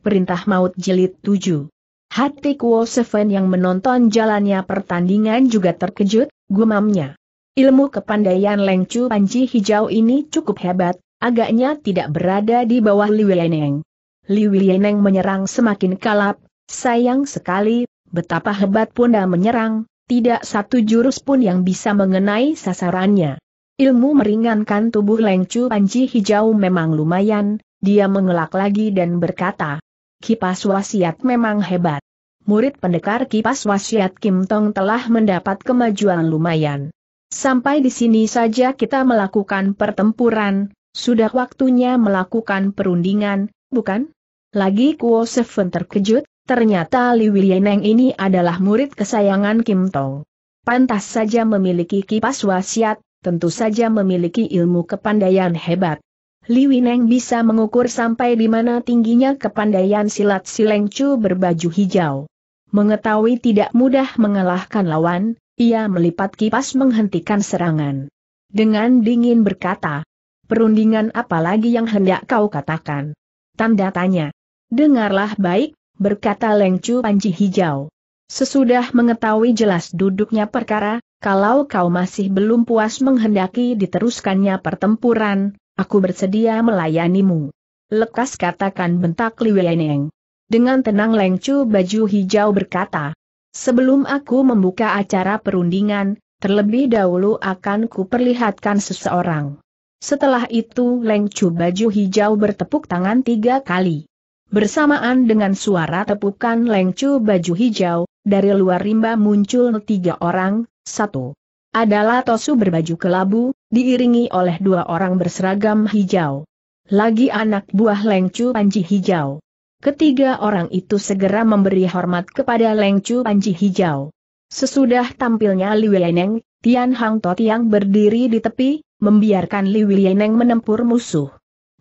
Perintah Maut Jelit 7 Hati Kuo Seven yang menonton jalannya pertandingan juga terkejut, gumamnya. Ilmu kepandaian Lengcu Panji Hijau ini cukup hebat, agaknya tidak berada di bawah Li Wieneng. Li Wieneng menyerang semakin kalap, sayang sekali, betapa hebat pun dia menyerang, tidak satu jurus pun yang bisa mengenai sasarannya. Ilmu meringankan tubuh Lengcu Panji Hijau memang lumayan, dia mengelak lagi dan berkata, Kipas Wasiat memang hebat. Murid pendekar Kipas Wasiat Kim Tong telah mendapat kemajuan lumayan. Sampai di sini saja kita melakukan pertempuran, sudah waktunya melakukan perundingan, bukan? Lagi Kuo Seven terkejut, ternyata Li Wilieneng ini adalah murid kesayangan Kim Tong. Pantas saja memiliki kipas wasiat, tentu saja memiliki ilmu kepandaian hebat. Li Wineng bisa mengukur sampai di mana tingginya kepandaian silat si Lengcu berbaju hijau. Mengetahui tidak mudah mengalahkan lawan, ia melipat kipas menghentikan serangan. Dengan dingin berkata, perundingan apalagi yang hendak kau katakan? Tanda tanya. Dengarlah baik, berkata Lengcu Panji Hijau. Sesudah mengetahui jelas duduknya perkara, kalau kau masih belum puas menghendaki diteruskannya pertempuran, aku bersedia melayanimu. Lekas katakan bentak Li Dengan tenang Lengcu baju hijau berkata, sebelum aku membuka acara perundingan, terlebih dahulu akan kuperlihatkan seseorang. Setelah itu Lengcu baju hijau bertepuk tangan tiga kali. Bersamaan dengan suara tepukan Lengcu baju hijau, dari luar rimba muncul tiga orang, satu, adalah Tosu berbaju kelabu, diiringi oleh dua orang berseragam hijau. Lagi anak buah Lengcu Panji Hijau. Ketiga orang itu segera memberi hormat kepada Lengcu Panji Hijau. Sesudah tampilnya Li Wieneng, Tian Hang Tot yang berdiri di tepi, membiarkan Li Wieneng menempur musuh.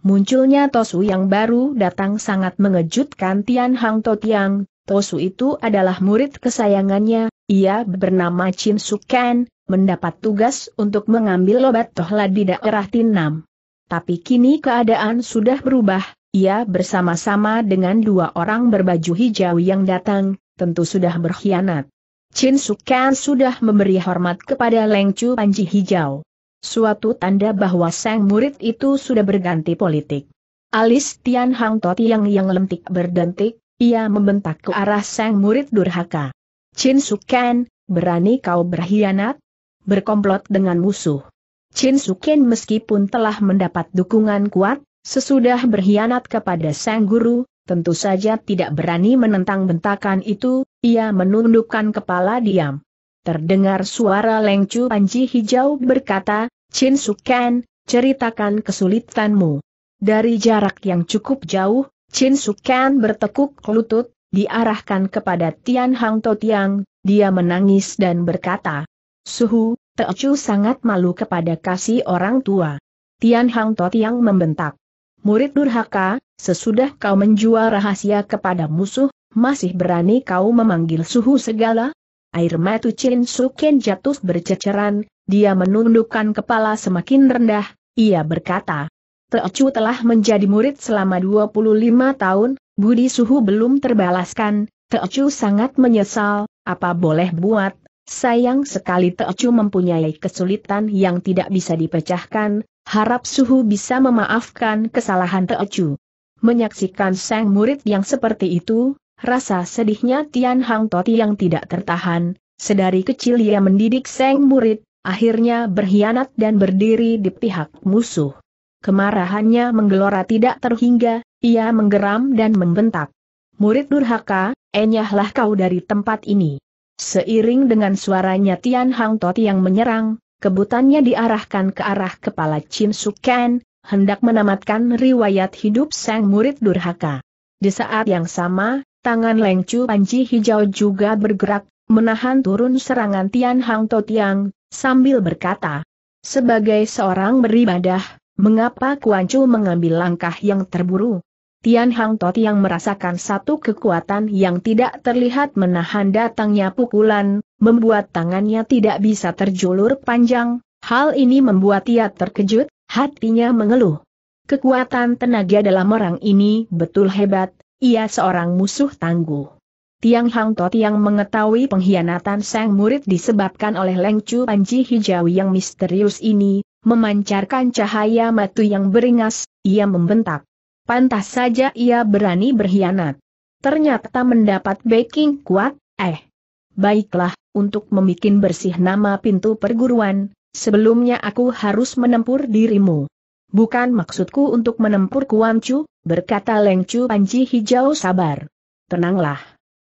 Munculnya Tosu yang baru datang sangat mengejutkan Tian Hang Tot yang, Tosu itu adalah murid kesayangannya, ia bernama Chin Suken, mendapat tugas untuk mengambil obat tohla di daerah Tinam. Tapi kini keadaan sudah berubah, ia bersama-sama dengan dua orang berbaju hijau yang datang, tentu sudah berkhianat. Chin Sukan sudah memberi hormat kepada Leng Chu Panji Hijau. Suatu tanda bahwa sang murid itu sudah berganti politik. Alis Tian Hang Toti yang yang lentik berdentik, ia membentak ke arah sang murid durhaka. Chin Suken, berani kau berkhianat? Berkomplot dengan musuh. Chin Suken meskipun telah mendapat dukungan kuat, sesudah berkhianat kepada sang guru, tentu saja tidak berani menentang bentakan itu, ia menundukkan kepala diam. Terdengar suara Lengcu Panji Hijau berkata, Chin Suken, ceritakan kesulitanmu. Dari jarak yang cukup jauh, Chin Sukan bertekuk lutut, diarahkan kepada Tian Hang To Tiang, dia menangis dan berkata, Suhu, Teochu sangat malu kepada kasih orang tua. Tian Hang To Tiang membentak. Murid durhaka, sesudah kau menjual rahasia kepada musuh, masih berani kau memanggil suhu segala? Air mata Chin Suken jatuh berceceran, dia menundukkan kepala semakin rendah, ia berkata, Teochu telah menjadi murid selama 25 tahun, Budi Suhu belum terbalaskan, Teocu sangat menyesal, apa boleh buat, sayang sekali Teocu mempunyai kesulitan yang tidak bisa dipecahkan, harap Suhu bisa memaafkan kesalahan Teocu. Menyaksikan sang murid yang seperti itu, rasa sedihnya Tian Hang Toti yang tidak tertahan, sedari kecil ia mendidik sang murid, akhirnya berkhianat dan berdiri di pihak musuh. Kemarahannya menggelora tidak terhingga, ia menggeram dan membentak. Murid durhaka, enyahlah kau dari tempat ini. Seiring dengan suaranya Tian Hang Tot yang menyerang, kebutannya diarahkan ke arah kepala Chin Suken, hendak menamatkan riwayat hidup sang murid durhaka. Di saat yang sama, tangan Leng Chu Panji Hijau juga bergerak, menahan turun serangan Tian Hang yang, sambil berkata, sebagai seorang beribadah, mengapa Kuan Chu mengambil langkah yang terburu? Tian Hang Tot yang merasakan satu kekuatan yang tidak terlihat menahan datangnya pukulan, membuat tangannya tidak bisa terjulur panjang, hal ini membuat ia terkejut, hatinya mengeluh. Kekuatan tenaga dalam orang ini betul hebat, ia seorang musuh tangguh. Tiang Hang Tot yang mengetahui pengkhianatan sang murid disebabkan oleh Leng Chu Panji Hijau yang misterius ini, memancarkan cahaya matu yang beringas, ia membentak. Pantas saja ia berani berkhianat. Ternyata mendapat backing kuat, eh. Baiklah, untuk memikin bersih nama pintu perguruan, sebelumnya aku harus menempur dirimu. Bukan maksudku untuk menempur Kuan berkata Leng Chu Panji Hijau sabar. Tenanglah.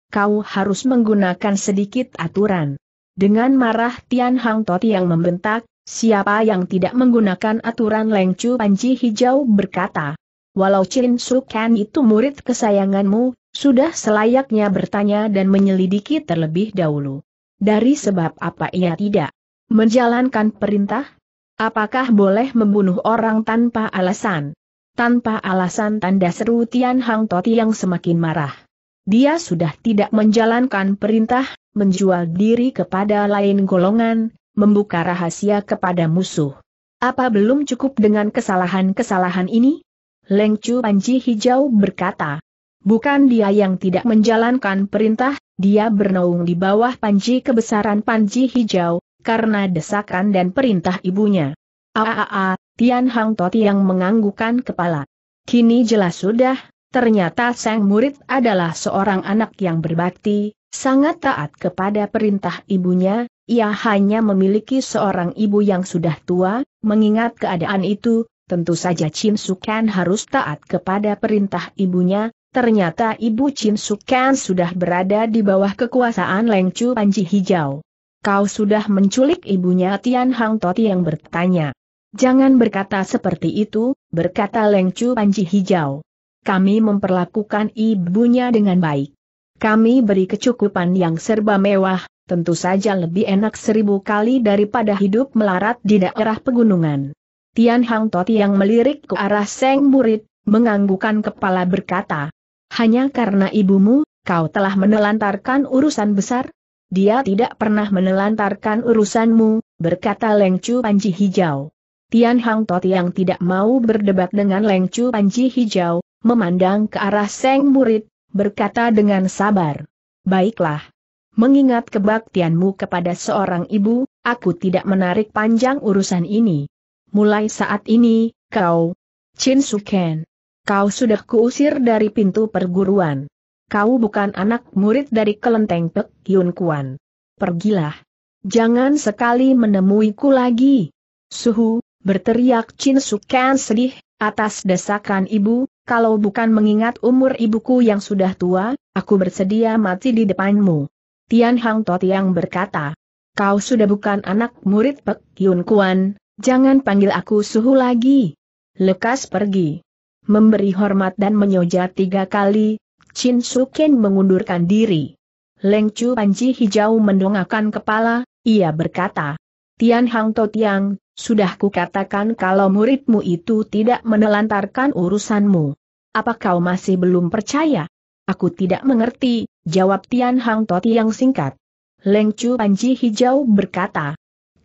Kau harus menggunakan sedikit aturan. Dengan marah Tian Hang Toti yang membentak, siapa yang tidak menggunakan aturan Leng Chu Panji Hijau berkata walau Chin Su Kan itu murid kesayanganmu, sudah selayaknya bertanya dan menyelidiki terlebih dahulu. Dari sebab apa ia tidak menjalankan perintah? Apakah boleh membunuh orang tanpa alasan? Tanpa alasan tanda seru Tian Hang Toti yang semakin marah. Dia sudah tidak menjalankan perintah, menjual diri kepada lain golongan, membuka rahasia kepada musuh. Apa belum cukup dengan kesalahan-kesalahan ini? Leng Chu Panji Hijau berkata. Bukan dia yang tidak menjalankan perintah, dia bernaung di bawah Panji kebesaran Panji Hijau, karena desakan dan perintah ibunya. Aaaa, Tian Hang Toti yang menganggukkan kepala. Kini jelas sudah, ternyata sang murid adalah seorang anak yang berbakti, sangat taat kepada perintah ibunya, ia hanya memiliki seorang ibu yang sudah tua, mengingat keadaan itu, tentu saja Chin Sukan harus taat kepada perintah ibunya, ternyata ibu Chin Sukan sudah berada di bawah kekuasaan Leng Chu Panji Hijau. Kau sudah menculik ibunya Tian Hang Toti yang bertanya. Jangan berkata seperti itu, berkata Leng Chu Panji Hijau. Kami memperlakukan ibunya dengan baik. Kami beri kecukupan yang serba mewah, tentu saja lebih enak seribu kali daripada hidup melarat di daerah pegunungan. Tian Hang Toti yang melirik ke arah Seng Murid, menganggukan kepala berkata, Hanya karena ibumu, kau telah menelantarkan urusan besar? Dia tidak pernah menelantarkan urusanmu, berkata Leng Chu Panji Hijau. Tian Hang Toti yang tidak mau berdebat dengan Leng Chu Panji Hijau, memandang ke arah Seng Murid, berkata dengan sabar. Baiklah. Mengingat kebaktianmu kepada seorang ibu, aku tidak menarik panjang urusan ini mulai saat ini, kau, Chin Suken, kau sudah kuusir dari pintu perguruan. Kau bukan anak murid dari kelenteng Pek Yun Kuan. Pergilah. Jangan sekali menemuiku lagi. Suhu, berteriak Chin Suken sedih, atas desakan ibu, kalau bukan mengingat umur ibuku yang sudah tua, aku bersedia mati di depanmu. Tian Hang Tot yang berkata, kau sudah bukan anak murid Pek Yun Kuan, Jangan panggil aku suhu lagi. Lekas pergi. Memberi hormat dan menyoja tiga kali, Chin Suken mengundurkan diri. Leng Chu Panji hijau mendongakkan kepala, ia berkata. Tian Hang To Tiang, sudah kukatakan kalau muridmu itu tidak menelantarkan urusanmu. Apa kau masih belum percaya? Aku tidak mengerti, jawab Tian Hang To Tiang singkat. Leng Chu Panji hijau berkata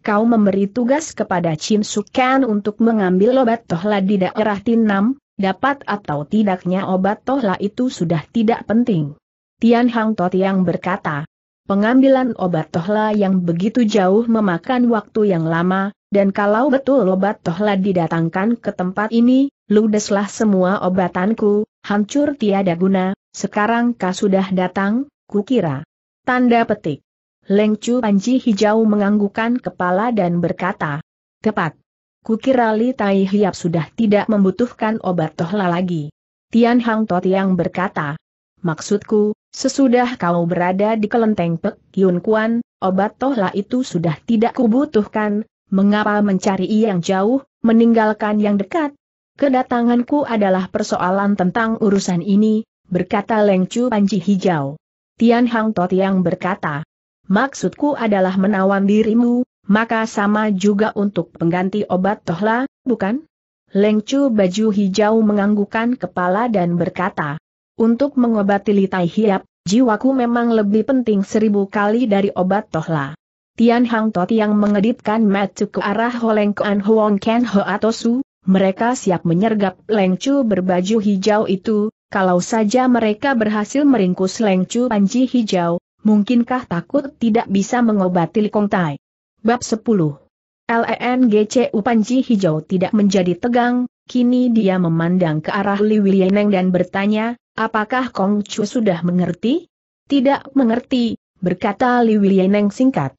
kau memberi tugas kepada Chim Sukan untuk mengambil obat tohla di daerah Tinam, dapat atau tidaknya obat tohla itu sudah tidak penting. Tian Hang yang berkata, pengambilan obat tohla yang begitu jauh memakan waktu yang lama, dan kalau betul obat tohla didatangkan ke tempat ini, ludeslah semua obatanku, hancur tiada guna, sekarang kau sudah datang, kukira. Tanda petik. Leng Chu Panji Hijau menganggukan kepala dan berkata, Tepat. Kukira Li Tai Hiap sudah tidak membutuhkan obat tohla lagi. Tian Hang Tot yang berkata, Maksudku, sesudah kau berada di kelenteng Pek Yun Kuan, obat tohla itu sudah tidak kubutuhkan, mengapa mencari yang jauh, meninggalkan yang dekat? Kedatanganku adalah persoalan tentang urusan ini, berkata Leng Chu Panji Hijau. Tian Hang Tot yang berkata, Maksudku adalah menawan dirimu, maka sama juga untuk pengganti obat tohla, bukan? Lengcu baju hijau menganggukkan kepala dan berkata, untuk mengobati litai hiap, jiwaku memang lebih penting seribu kali dari obat tohla. Tian Hang Tot yang mengedipkan matu ke arah Holeng Kuan Huong Ken Hoatosu, mereka siap menyergap Lengcu berbaju hijau itu, kalau saja mereka berhasil meringkus Lengcu Panji Hijau, mungkinkah takut tidak bisa mengobati Likong Tai? Bab 10 LENGCU Panji Hijau tidak menjadi tegang, kini dia memandang ke arah Li Wilieneng dan bertanya, apakah Kong Chu sudah mengerti? Tidak mengerti, berkata Li Wilieneng singkat.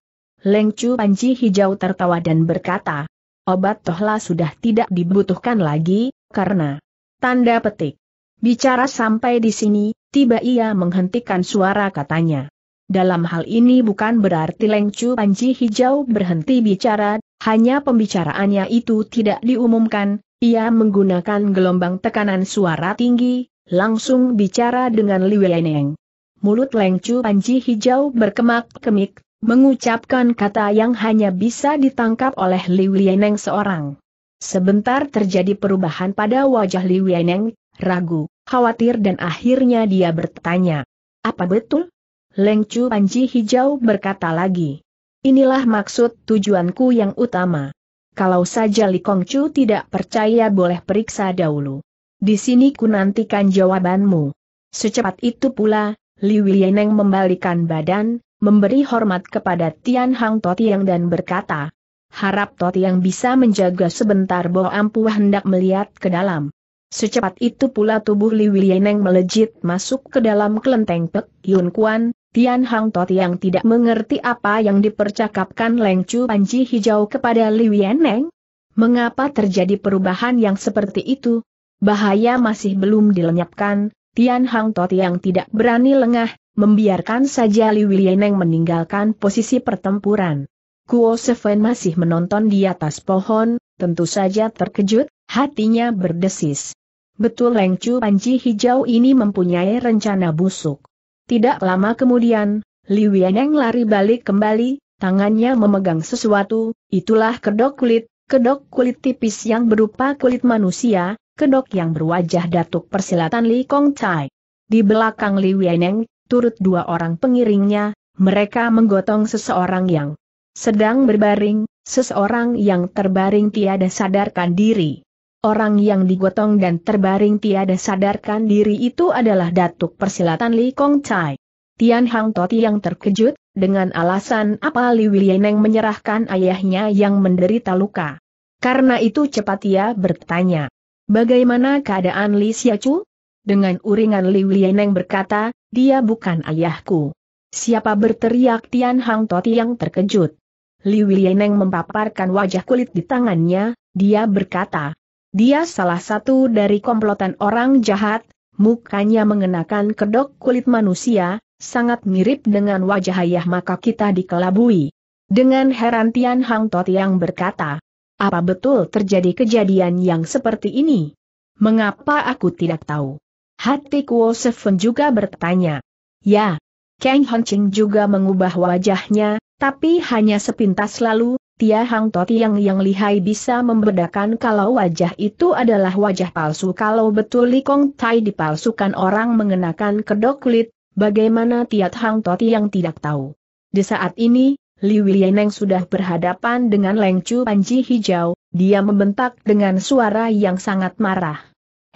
Leng Chu Panji Hijau tertawa dan berkata, obat tohla sudah tidak dibutuhkan lagi, karena tanda petik. Bicara sampai di sini, tiba ia menghentikan suara katanya. Dalam hal ini bukan berarti Leng Chu Panji Hijau berhenti bicara, hanya pembicaraannya itu tidak diumumkan, ia menggunakan gelombang tekanan suara tinggi, langsung bicara dengan Li Weneng. Mulut Leng Chu Panji Hijau berkemak-kemik, mengucapkan kata yang hanya bisa ditangkap oleh Li Weneng seorang. Sebentar terjadi perubahan pada wajah Li Weneng, ragu, khawatir dan akhirnya dia bertanya. Apa betul? Leng Chu Panji Hijau berkata lagi. Inilah maksud tujuanku yang utama. Kalau saja Li Kong tidak percaya boleh periksa dahulu. Di sini ku nantikan jawabanmu. Secepat itu pula, Li Wieneng membalikan badan, memberi hormat kepada Tian Hang Totiang dan berkata, Harap Totiang bisa menjaga sebentar Bo Ampu hendak melihat ke dalam. Secepat itu pula tubuh Li Wieneng melejit masuk ke dalam kelenteng Pek Yun Kuan, Tian Hang Tot yang tidak mengerti apa yang dipercakapkan Leng Chu Panji Hijau kepada Li Wieneng? Mengapa terjadi perubahan yang seperti itu? Bahaya masih belum dilenyapkan, Tian Hang Tot yang tidak berani lengah, membiarkan saja Li Wieneng meninggalkan posisi pertempuran. Kuo Seven masih menonton di atas pohon, tentu saja terkejut, hatinya berdesis. Betul Leng Chu Panji Hijau ini mempunyai rencana busuk. Tidak lama kemudian, Li Wieneng lari balik kembali, tangannya memegang sesuatu, itulah kedok kulit, kedok kulit tipis yang berupa kulit manusia, kedok yang berwajah datuk persilatan Li Kong Chai. Di belakang Li Wieneng, turut dua orang pengiringnya, mereka menggotong seseorang yang sedang berbaring, seseorang yang terbaring tiada sadarkan diri. Orang yang digotong dan terbaring tiada sadarkan diri itu adalah datuk persilatan Li Kong Chai. Tian Hang Toti yang terkejut, dengan alasan apa Li Wilieneng menyerahkan ayahnya yang menderita luka. Karena itu cepat ia bertanya, bagaimana keadaan Li Xiaochu? Dengan uringan Li Wilieneng berkata, dia bukan ayahku. Siapa berteriak Tian Hang Toti yang terkejut. Li Wilieneng memaparkan wajah kulit di tangannya, dia berkata, dia salah satu dari komplotan orang jahat, mukanya mengenakan kedok kulit manusia, sangat mirip dengan wajah ayah maka kita dikelabui. Dengan heran Tian Hang Tot yang berkata, apa betul terjadi kejadian yang seperti ini? Mengapa aku tidak tahu? Hati Kuo sefen juga bertanya. Ya, Kang ching juga mengubah wajahnya, tapi hanya sepintas lalu, Tia Hang Toti yang yang lihai bisa membedakan kalau wajah itu adalah wajah palsu kalau betul Li Kong Tai dipalsukan orang mengenakan kedok kulit, bagaimana Tia Hang Toti yang tidak tahu. Di saat ini, Liu Yeneng sudah berhadapan dengan Leng Chu Panji Hijau, dia membentak dengan suara yang sangat marah.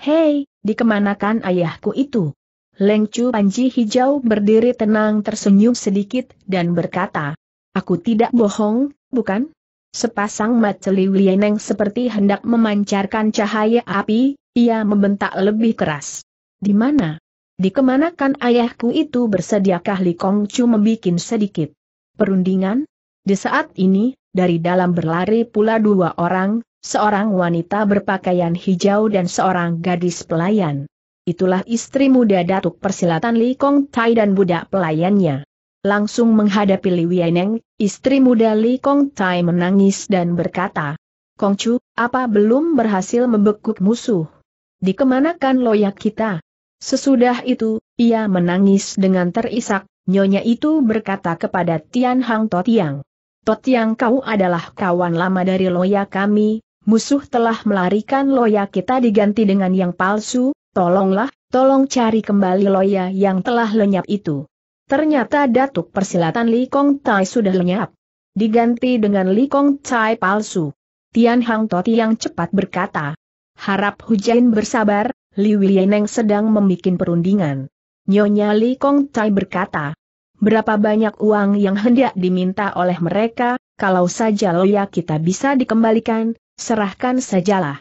Hei, dikemanakan ayahku itu? Leng Chu Panji Hijau berdiri tenang tersenyum sedikit dan berkata, Aku tidak bohong, bukan? Sepasang mata Liu seperti hendak memancarkan cahaya api, ia membentak lebih keras. Di mana? Di Dikemanakan ayahku itu bersediakah Li Kongchu membuat sedikit perundingan? Di saat ini, dari dalam berlari pula dua orang, seorang wanita berpakaian hijau dan seorang gadis pelayan. Itulah istri muda datuk persilatan Li Kong Tai dan budak pelayannya langsung menghadapi Li Wieneng, istri muda Li Kong Tai menangis dan berkata, Kongcu, apa belum berhasil membekuk musuh? Dikemanakan loyak kita? Sesudah itu, ia menangis dengan terisak, nyonya itu berkata kepada Tian Hang Totiang. Totiang kau adalah kawan lama dari loya kami, musuh telah melarikan loya kita diganti dengan yang palsu, tolonglah, tolong cari kembali loya yang telah lenyap itu. Ternyata Datuk Persilatan Li Kong Tai sudah lenyap. Diganti dengan Li Kong Tai palsu. Tian Hang Toti yang cepat berkata. Harap hujan bersabar, Li Wilieneng sedang membuat perundingan. Nyonya Li Kong Tai berkata. Berapa banyak uang yang hendak diminta oleh mereka, kalau saja loya kita bisa dikembalikan, serahkan sajalah.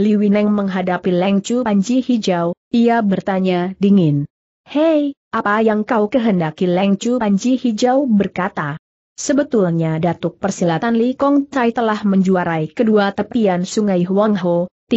Li Wineng menghadapi Leng Chu Panji Hijau, ia bertanya dingin. Hei, apa yang kau kehendaki Leng Chu Panji Hijau berkata. Sebetulnya Datuk Persilatan Li Kong Tai telah menjuarai kedua tepian sungai Huang Ho, 30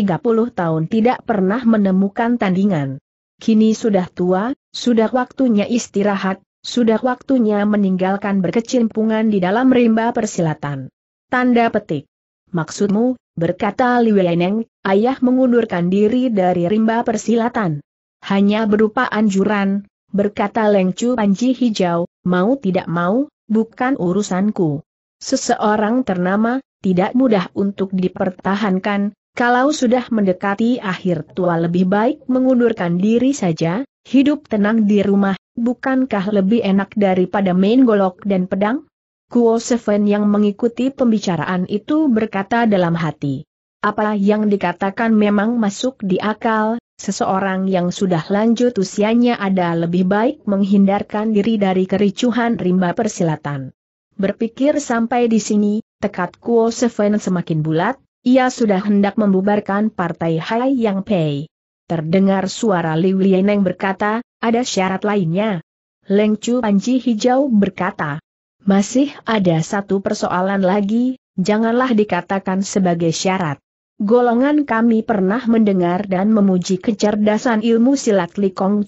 tahun tidak pernah menemukan tandingan. Kini sudah tua, sudah waktunya istirahat, sudah waktunya meninggalkan berkecimpungan di dalam rimba persilatan. Tanda petik. Maksudmu, berkata Li Weneng, ayah mengundurkan diri dari rimba persilatan. Hanya berupa anjuran, berkata Lengcu Panji Hijau, mau tidak mau, bukan urusanku. Seseorang ternama, tidak mudah untuk dipertahankan, kalau sudah mendekati akhir tua lebih baik mengundurkan diri saja, hidup tenang di rumah, bukankah lebih enak daripada main golok dan pedang? Kuo Seven yang mengikuti pembicaraan itu berkata dalam hati. Apa yang dikatakan memang masuk di akal, seseorang yang sudah lanjut usianya ada lebih baik menghindarkan diri dari kericuhan rimba persilatan. Berpikir sampai di sini, tekad Kuo Seven semakin bulat, ia sudah hendak membubarkan partai Hai Yang Pei. Terdengar suara Liu Lieneng berkata, ada syarat lainnya. Leng Chu Panji Hijau berkata, masih ada satu persoalan lagi, janganlah dikatakan sebagai syarat. Golongan kami pernah mendengar dan memuji kecerdasan ilmu silat Li Kong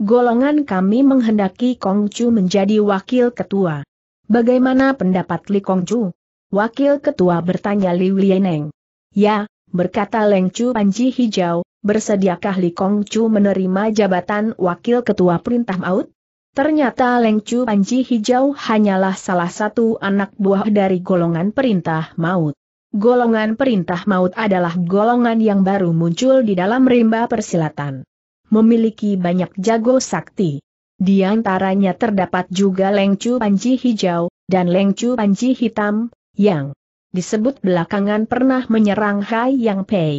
Golongan kami menghendaki Kong menjadi wakil ketua. Bagaimana pendapat Li Kong Wakil ketua bertanya Li Wieneng. Ya, berkata Leng Chu Panji Hijau, bersediakah Li Kong menerima jabatan wakil ketua perintah maut? Ternyata Leng Chu Panji Hijau hanyalah salah satu anak buah dari golongan perintah maut. Golongan perintah maut adalah golongan yang baru muncul di dalam rimba persilatan. Memiliki banyak jago sakti. Di antaranya terdapat juga lengcu panji hijau, dan lengcu panji hitam, yang disebut belakangan pernah menyerang Hai Yang Pei.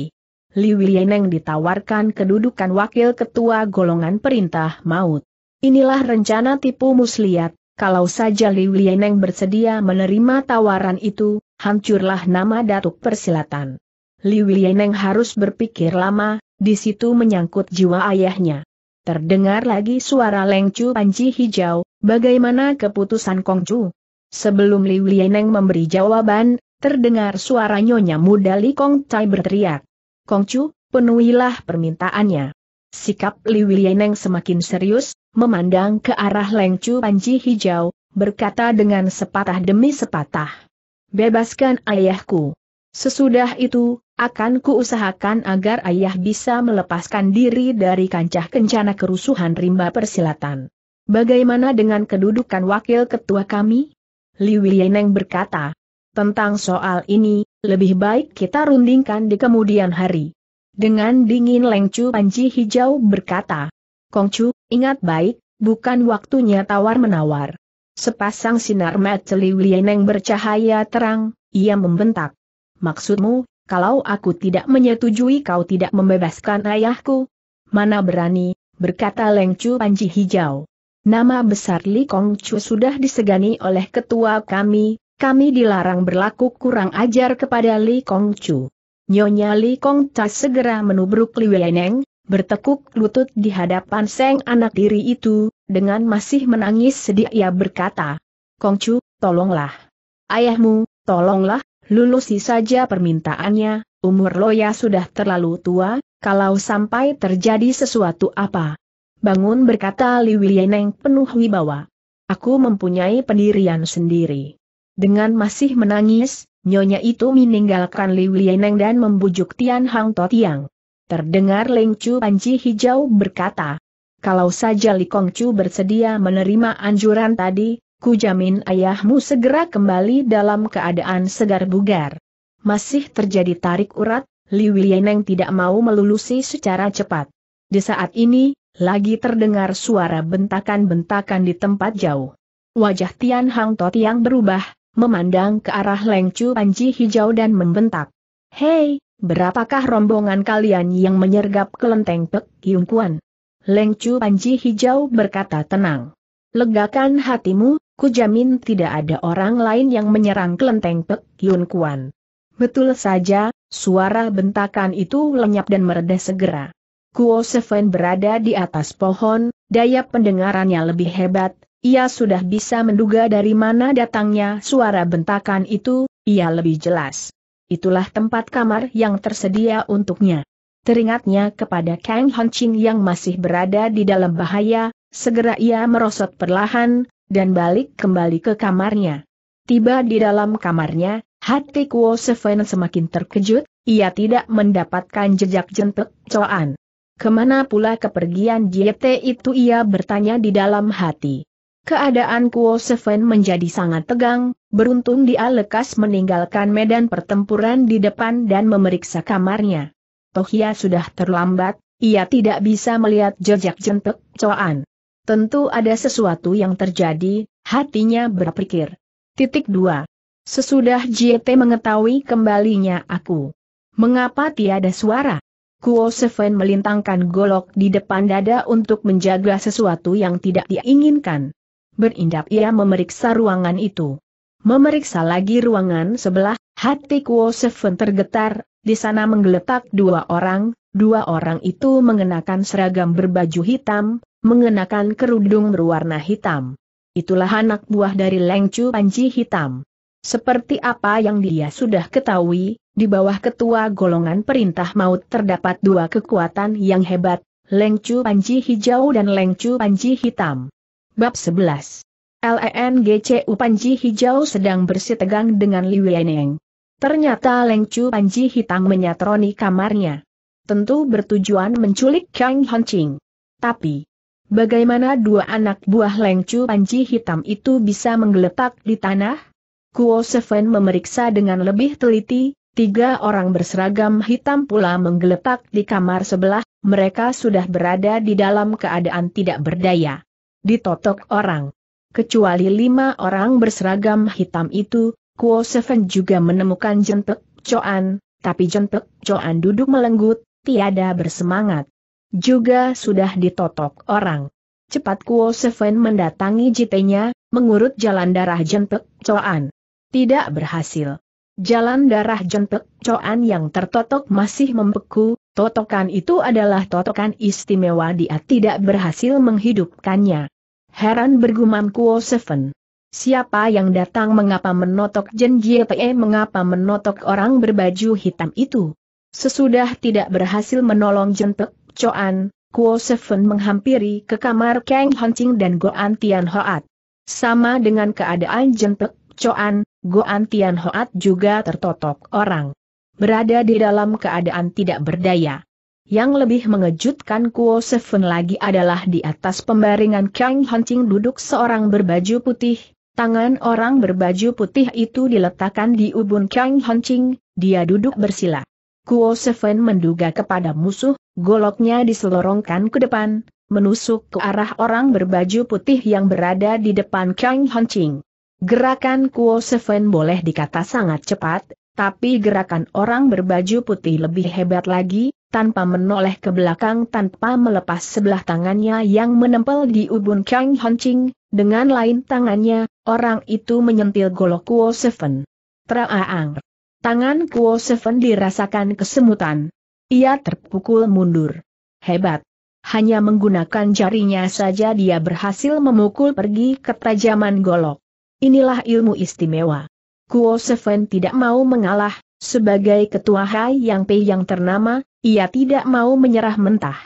Li Wilieneng ditawarkan kedudukan wakil ketua golongan perintah maut. Inilah rencana tipu muslihat, kalau saja Liu Lieneng bersedia menerima tawaran itu, hancurlah nama Datuk Persilatan. Liu Lieneng harus berpikir lama, di situ menyangkut jiwa ayahnya. Terdengar lagi suara Lengcu Panji Hijau, bagaimana keputusan Kongcu? Sebelum Liu Lieneng memberi jawaban, terdengar suara nyonya muda Li Kong Tai berteriak. Kongcu, penuhilah permintaannya. Sikap Liu Lieneng semakin serius, memandang ke arah Lengcu Panji Hijau, berkata dengan sepatah demi sepatah. Bebaskan ayahku. Sesudah itu, akan kuusahakan agar ayah bisa melepaskan diri dari kancah kencana kerusuhan rimba persilatan. Bagaimana dengan kedudukan wakil ketua kami? Liu Yeneng berkata, tentang soal ini, lebih baik kita rundingkan di kemudian hari. Dengan dingin Lengcu Panji Hijau berkata, Kongcu, ingat baik, bukan waktunya tawar-menawar. Sepasang sinar mata Liu bercahaya terang, ia membentak. Maksudmu, kalau aku tidak menyetujui kau tidak membebaskan ayahku? Mana berani, berkata Lengcu Panji Hijau. Nama besar Li Kong sudah disegani oleh ketua kami, kami dilarang berlaku kurang ajar kepada Li Kong Nyonya Li Kong segera menubruk Li bertekuk lutut di hadapan Seng anak diri itu, dengan masih menangis sedih ia berkata, Kongcu, tolonglah. Ayahmu, tolonglah, lulusi saja permintaannya, umur Loya sudah terlalu tua, kalau sampai terjadi sesuatu apa. Bangun berkata Li Wilieneng penuh wibawa. Aku mempunyai pendirian sendiri. Dengan masih menangis, nyonya itu meninggalkan Li Wilieneng dan membujuk Tian Hang Totiang. Terdengar Leng Chu Panci Hijau berkata, kalau saja Li Kong Chu bersedia menerima anjuran tadi, ku jamin ayahmu segera kembali dalam keadaan segar bugar. Masih terjadi tarik urat, Li Wilieneng tidak mau melulusi secara cepat. Di saat ini, lagi terdengar suara bentakan-bentakan di tempat jauh. Wajah Tian Hang Tot yang berubah, memandang ke arah Leng Chu Panji Hijau dan membentak. Hei, berapakah rombongan kalian yang menyergap kelenteng Pek Kiung Kuan? Leng Chu Panji Hijau berkata tenang. Legakan hatimu, kujamin tidak ada orang lain yang menyerang kelenteng Pek Kiung Kuan. Betul saja, suara bentakan itu lenyap dan meredah segera. Kuo Seven berada di atas pohon, daya pendengarannya lebih hebat, ia sudah bisa menduga dari mana datangnya suara bentakan itu, ia lebih jelas itulah tempat kamar yang tersedia untuknya. Teringatnya kepada Kang Hancing yang masih berada di dalam bahaya, segera ia merosot perlahan, dan balik kembali ke kamarnya. Tiba di dalam kamarnya, hati Kuo Seven semakin terkejut, ia tidak mendapatkan jejak jentek coan. Kemana pula kepergian JT itu ia bertanya di dalam hati. Keadaan Kuo Seven menjadi sangat tegang, Beruntung dia lekas meninggalkan medan pertempuran di depan dan memeriksa kamarnya. Tohia sudah terlambat, ia tidak bisa melihat jejak jentek coan. Tentu ada sesuatu yang terjadi, hatinya berpikir. Titik 2. Sesudah JT mengetahui kembalinya aku. Mengapa tiada suara? Kuo Seven melintangkan golok di depan dada untuk menjaga sesuatu yang tidak diinginkan. Berindap ia memeriksa ruangan itu. Memeriksa lagi ruangan sebelah, hati Kuo Seven tergetar, di sana menggeletak dua orang, dua orang itu mengenakan seragam berbaju hitam, mengenakan kerudung berwarna hitam. Itulah anak buah dari Lengcu Panji Hitam. Seperti apa yang dia sudah ketahui, di bawah ketua golongan perintah maut terdapat dua kekuatan yang hebat, Lengcu Panji Hijau dan Lengcu Panji Hitam. Bab 11 LENGCU Panji Hijau sedang bersitegang dengan Li Wieneng. Ternyata Lengcu Panji Hitam menyatroni kamarnya. Tentu bertujuan menculik Kang Hancing. Tapi, bagaimana dua anak buah Lengcu Panji Hitam itu bisa menggeletak di tanah? Kuo Seven memeriksa dengan lebih teliti, tiga orang berseragam hitam pula menggeletak di kamar sebelah, mereka sudah berada di dalam keadaan tidak berdaya. Ditotok orang. Kecuali lima orang berseragam hitam itu, Kuo Seven juga menemukan jentek Coan, tapi jentek Coan duduk melenggut, tiada bersemangat. Juga sudah ditotok orang. Cepat Kuo Seven mendatangi jitenya, mengurut jalan darah jentek Coan. Tidak berhasil. Jalan darah jentek Coan yang tertotok masih membeku, totokan itu adalah totokan istimewa dia tidak berhasil menghidupkannya. Heran bergumam Kuo Seven. Siapa yang datang mengapa menotok Jen Jiepe mengapa menotok orang berbaju hitam itu? Sesudah tidak berhasil menolong Jen Pek Choan, Kuo Seven menghampiri ke kamar Kang Hancing dan Goan Tian Hoat. Sama dengan keadaan Jen Pek Choan, Goan Tian Hoat juga tertotok orang. Berada di dalam keadaan tidak berdaya. Yang lebih mengejutkan Kuo Seven lagi adalah di atas pembaringan Kang Hunting duduk seorang berbaju putih, tangan orang berbaju putih itu diletakkan di ubun Kang Hunting, dia duduk bersila. Kuo Seven menduga kepada musuh, goloknya diselorongkan ke depan, menusuk ke arah orang berbaju putih yang berada di depan Kang Hunting. Gerakan Kuo Seven boleh dikata sangat cepat, tapi gerakan orang berbaju putih lebih hebat lagi, tanpa menoleh ke belakang tanpa melepas sebelah tangannya yang menempel di ubun Kang Honching, dengan lain tangannya, orang itu menyentil golok Kuo Seven. Teraang. Tangan Kuo Seven dirasakan kesemutan. Ia terpukul mundur. Hebat. Hanya menggunakan jarinya saja dia berhasil memukul pergi ketajaman golok. Inilah ilmu istimewa. Kuo Seven tidak mau mengalah, sebagai ketua Hai Yang Pei yang ternama, ia tidak mau menyerah mentah.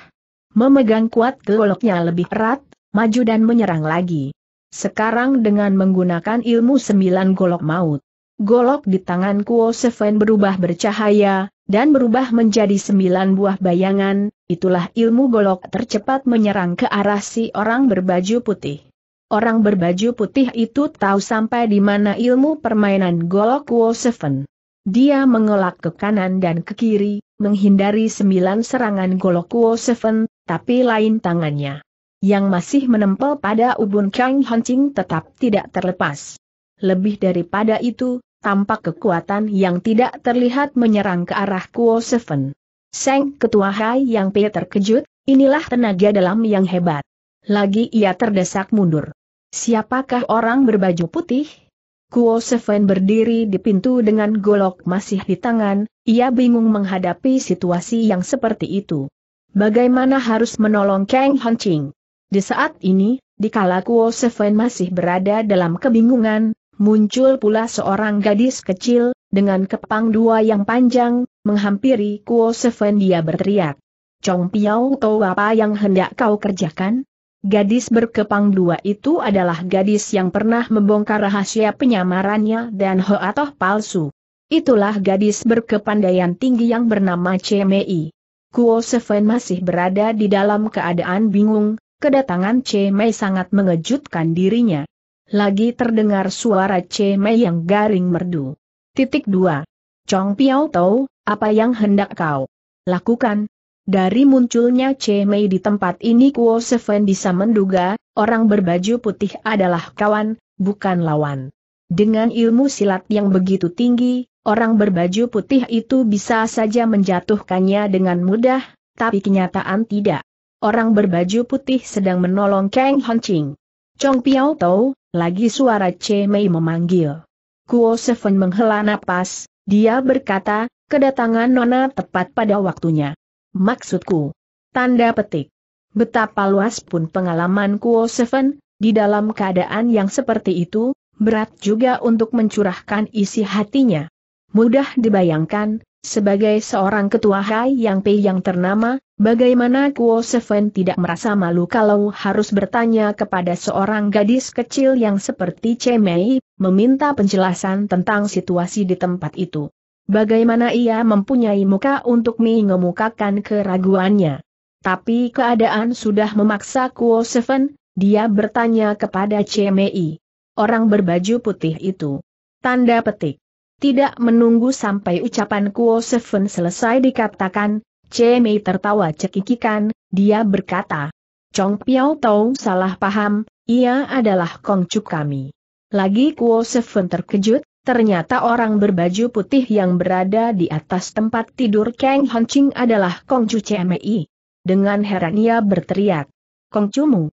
Memegang kuat goloknya lebih erat, maju dan menyerang lagi. Sekarang dengan menggunakan ilmu sembilan golok maut. Golok di tangan Kuo Seven berubah bercahaya, dan berubah menjadi sembilan buah bayangan, itulah ilmu golok tercepat menyerang ke arah si orang berbaju putih. Orang berbaju putih itu tahu sampai di mana ilmu permainan golok Kuo Seven. Dia mengelak ke kanan dan ke kiri, menghindari sembilan serangan Golokuo Seven, tapi lain tangannya. Yang masih menempel pada ubun Kang Hancing tetap tidak terlepas. Lebih daripada itu, tampak kekuatan yang tidak terlihat menyerang ke arah Kuo Seven. Seng Ketua Hai Yang Pei terkejut, inilah tenaga dalam yang hebat. Lagi ia terdesak mundur. Siapakah orang berbaju putih? Kuo Seven berdiri di pintu dengan golok masih di tangan, ia bingung menghadapi situasi yang seperti itu. Bagaimana harus menolong Kang Hancing? Di saat ini, dikala Kuo Seven masih berada dalam kebingungan, muncul pula seorang gadis kecil, dengan kepang dua yang panjang, menghampiri Kuo Seven dia berteriak. Chong Piao tahu apa yang hendak kau kerjakan? Gadis berkepang dua itu adalah gadis yang pernah membongkar rahasia penyamarannya dan ho atau palsu. Itulah gadis berkepandaian tinggi yang bernama Cemei. Kuo Seven masih berada di dalam keadaan bingung, kedatangan Cemei sangat mengejutkan dirinya. Lagi terdengar suara Cemei yang garing merdu. Titik 2. Chong Piao Tau, apa yang hendak kau lakukan? Dari munculnya Che Mei di tempat ini Kuo Seven bisa menduga, orang berbaju putih adalah kawan, bukan lawan. Dengan ilmu silat yang begitu tinggi, orang berbaju putih itu bisa saja menjatuhkannya dengan mudah, tapi kenyataan tidak. Orang berbaju putih sedang menolong Kang Honching. Chong Piao Tau, lagi suara Che Mei memanggil. Kuo Seven menghela napas, dia berkata, kedatangan Nona tepat pada waktunya maksudku. Tanda petik. Betapa luas pun pengalaman Kuo Seven, di dalam keadaan yang seperti itu, berat juga untuk mencurahkan isi hatinya. Mudah dibayangkan, sebagai seorang ketua Hai Yang Pei yang ternama, bagaimana Kuo Seven tidak merasa malu kalau harus bertanya kepada seorang gadis kecil yang seperti Cemei, meminta penjelasan tentang situasi di tempat itu. Bagaimana ia mempunyai muka untuk mengemukakan keraguannya. Tapi keadaan sudah memaksa Kuo Seven, dia bertanya kepada CMI. Orang berbaju putih itu. Tanda petik. Tidak menunggu sampai ucapan Kuo Seven selesai dikatakan, CMI tertawa cekikikan, dia berkata. Chong Piao Tau salah paham, ia adalah Kongcuk kami. Lagi Kuo Seven terkejut, Ternyata orang berbaju putih yang berada di atas tempat tidur Kang Honching adalah Kong Chu Dengan heran ia berteriak. Kong Mu.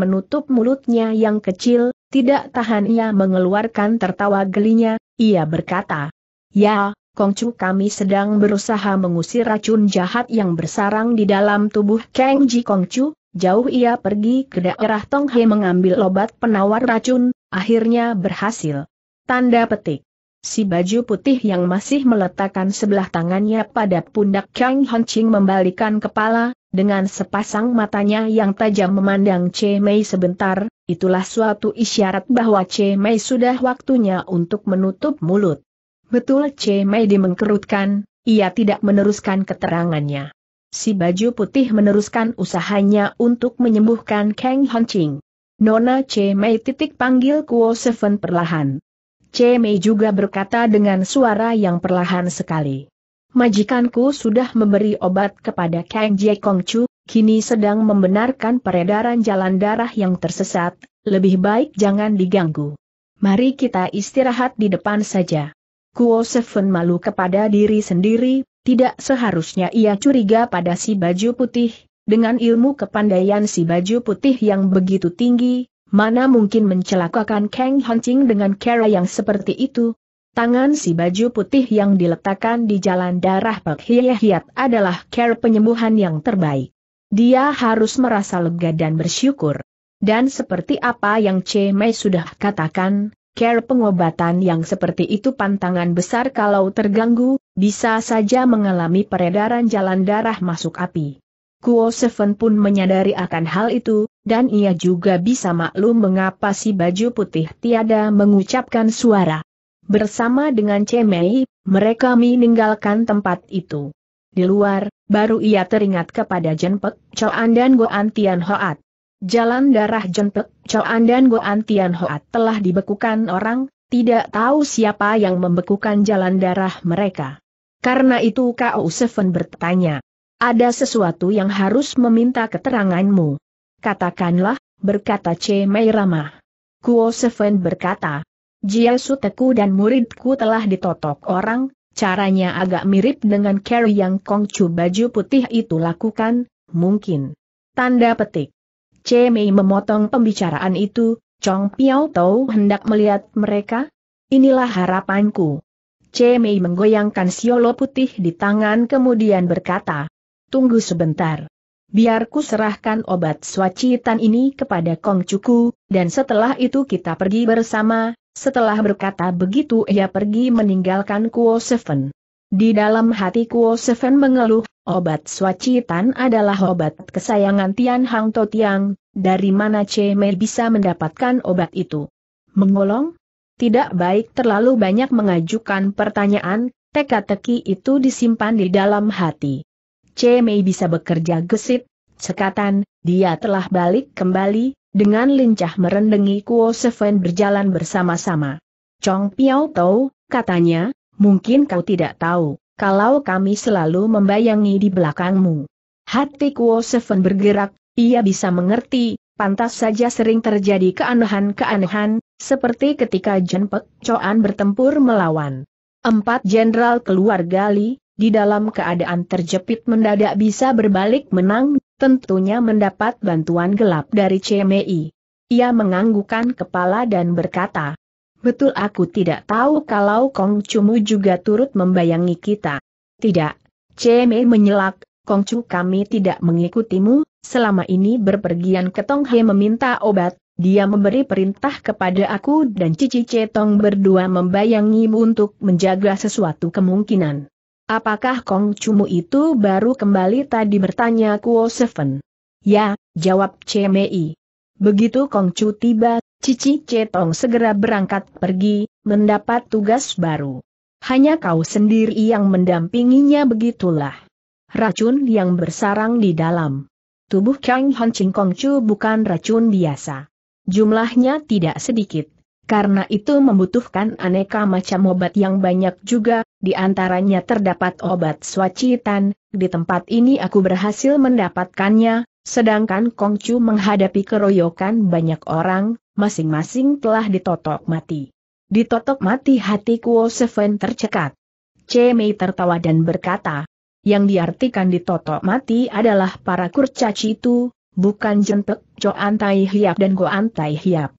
menutup mulutnya yang kecil, tidak tahan ia mengeluarkan tertawa gelinya, ia berkata. Ya, Kong Chu kami sedang berusaha mengusir racun jahat yang bersarang di dalam tubuh Kang Ji Kong Chu, jauh ia pergi ke daerah Tonghe mengambil obat penawar racun, akhirnya berhasil. Tanda petik. Si baju putih yang masih meletakkan sebelah tangannya pada pundak Kang Ching membalikan kepala, dengan sepasang matanya yang tajam memandang Che Mei sebentar, itulah suatu isyarat bahwa Che Mei sudah waktunya untuk menutup mulut. Betul Che Mei dimengkerutkan, ia tidak meneruskan keterangannya. Si baju putih meneruskan usahanya untuk menyembuhkan Kang Ching. Nona Che Mei titik panggil Kuo Seven perlahan. C. juga berkata dengan suara yang perlahan sekali. Majikanku sudah memberi obat kepada Kang Jie Kong Chu, kini sedang membenarkan peredaran jalan darah yang tersesat, lebih baik jangan diganggu. Mari kita istirahat di depan saja. Kuo Seven malu kepada diri sendiri, tidak seharusnya ia curiga pada si baju putih, dengan ilmu kepandaian si baju putih yang begitu tinggi, Mana mungkin mencelakakan Kang Hancing dengan cara yang seperti itu? Tangan si baju putih yang diletakkan di jalan darah Pak Hiat adalah cara penyembuhan yang terbaik. Dia harus merasa lega dan bersyukur. Dan seperti apa yang C. Mei sudah katakan, care pengobatan yang seperti itu pantangan besar kalau terganggu, bisa saja mengalami peredaran jalan darah masuk api. Kuo Seven pun menyadari akan hal itu, dan ia juga bisa maklum mengapa si baju putih tiada mengucapkan suara. Bersama dengan Cemei, mereka meninggalkan tempat itu. Di luar, baru ia teringat kepada Jenpek Choan dan Goan Tian Hoat. Jalan darah Jenpek Choan dan Goan Tian Hoat telah dibekukan orang, tidak tahu siapa yang membekukan jalan darah mereka. Karena itu Kau Seven bertanya, ada sesuatu yang harus meminta keteranganmu. Katakanlah, berkata C. Mei ramah. Kuo Seven berkata, Jia teku dan muridku telah ditotok orang, caranya agak mirip dengan Carrie yang Kongcu baju putih itu lakukan, mungkin. Tanda petik. C. Mei memotong pembicaraan itu, Chong Piao Tau hendak melihat mereka? Inilah harapanku. C. Mei menggoyangkan siolo putih di tangan kemudian berkata, tunggu sebentar. biarku serahkan obat swacitan ini kepada Kong Cuku, dan setelah itu kita pergi bersama, setelah berkata begitu ia pergi meninggalkan Kuo Seven. Di dalam hati Kuo Seven mengeluh, obat swacitan adalah obat kesayangan Tian Hang To Tiang, dari mana Mei bisa mendapatkan obat itu? Mengolong? Tidak baik terlalu banyak mengajukan pertanyaan, teka-teki itu disimpan di dalam hati. C. bisa bekerja gesit, sekatan, dia telah balik kembali, dengan lincah merendengi Kuo Seven berjalan bersama-sama. Chong Piao Tau, katanya, mungkin kau tidak tahu, kalau kami selalu membayangi di belakangmu. Hati Kuo Seven bergerak, ia bisa mengerti, pantas saja sering terjadi keanehan-keanehan, seperti ketika Jen Pek Choan bertempur melawan. Empat jenderal keluarga Li, di dalam keadaan terjepit mendadak bisa berbalik menang, tentunya mendapat bantuan gelap dari CMI. Ia menganggukkan kepala dan berkata, Betul aku tidak tahu kalau Kong Cumu juga turut membayangi kita. Tidak, CMI menyelak, Kong Cu kami tidak mengikutimu, selama ini berpergian ke Tong He meminta obat, dia memberi perintah kepada aku dan Cici Cetong berdua membayangimu untuk menjaga sesuatu kemungkinan. Apakah Kong Cumu itu baru kembali tadi bertanya Kuo Seven? Ya, jawab Cemei. Begitu Kong Chu tiba, Cici Cetong segera berangkat pergi, mendapat tugas baru. Hanya kau sendiri yang mendampinginya begitulah. Racun yang bersarang di dalam tubuh Kang Han Ching Kong Chu bukan racun biasa. Jumlahnya tidak sedikit, karena itu membutuhkan aneka macam obat yang banyak juga, di antaranya terdapat obat swacitan, di tempat ini aku berhasil mendapatkannya, sedangkan Kongcu menghadapi keroyokan banyak orang, masing-masing telah ditotok mati. Ditotok mati hati Kuo Seven tercekat. Cemei tertawa dan berkata, yang diartikan ditotok mati adalah para kurcaci itu, bukan jentek Coan Tai Hiap dan Goan Tai Hiap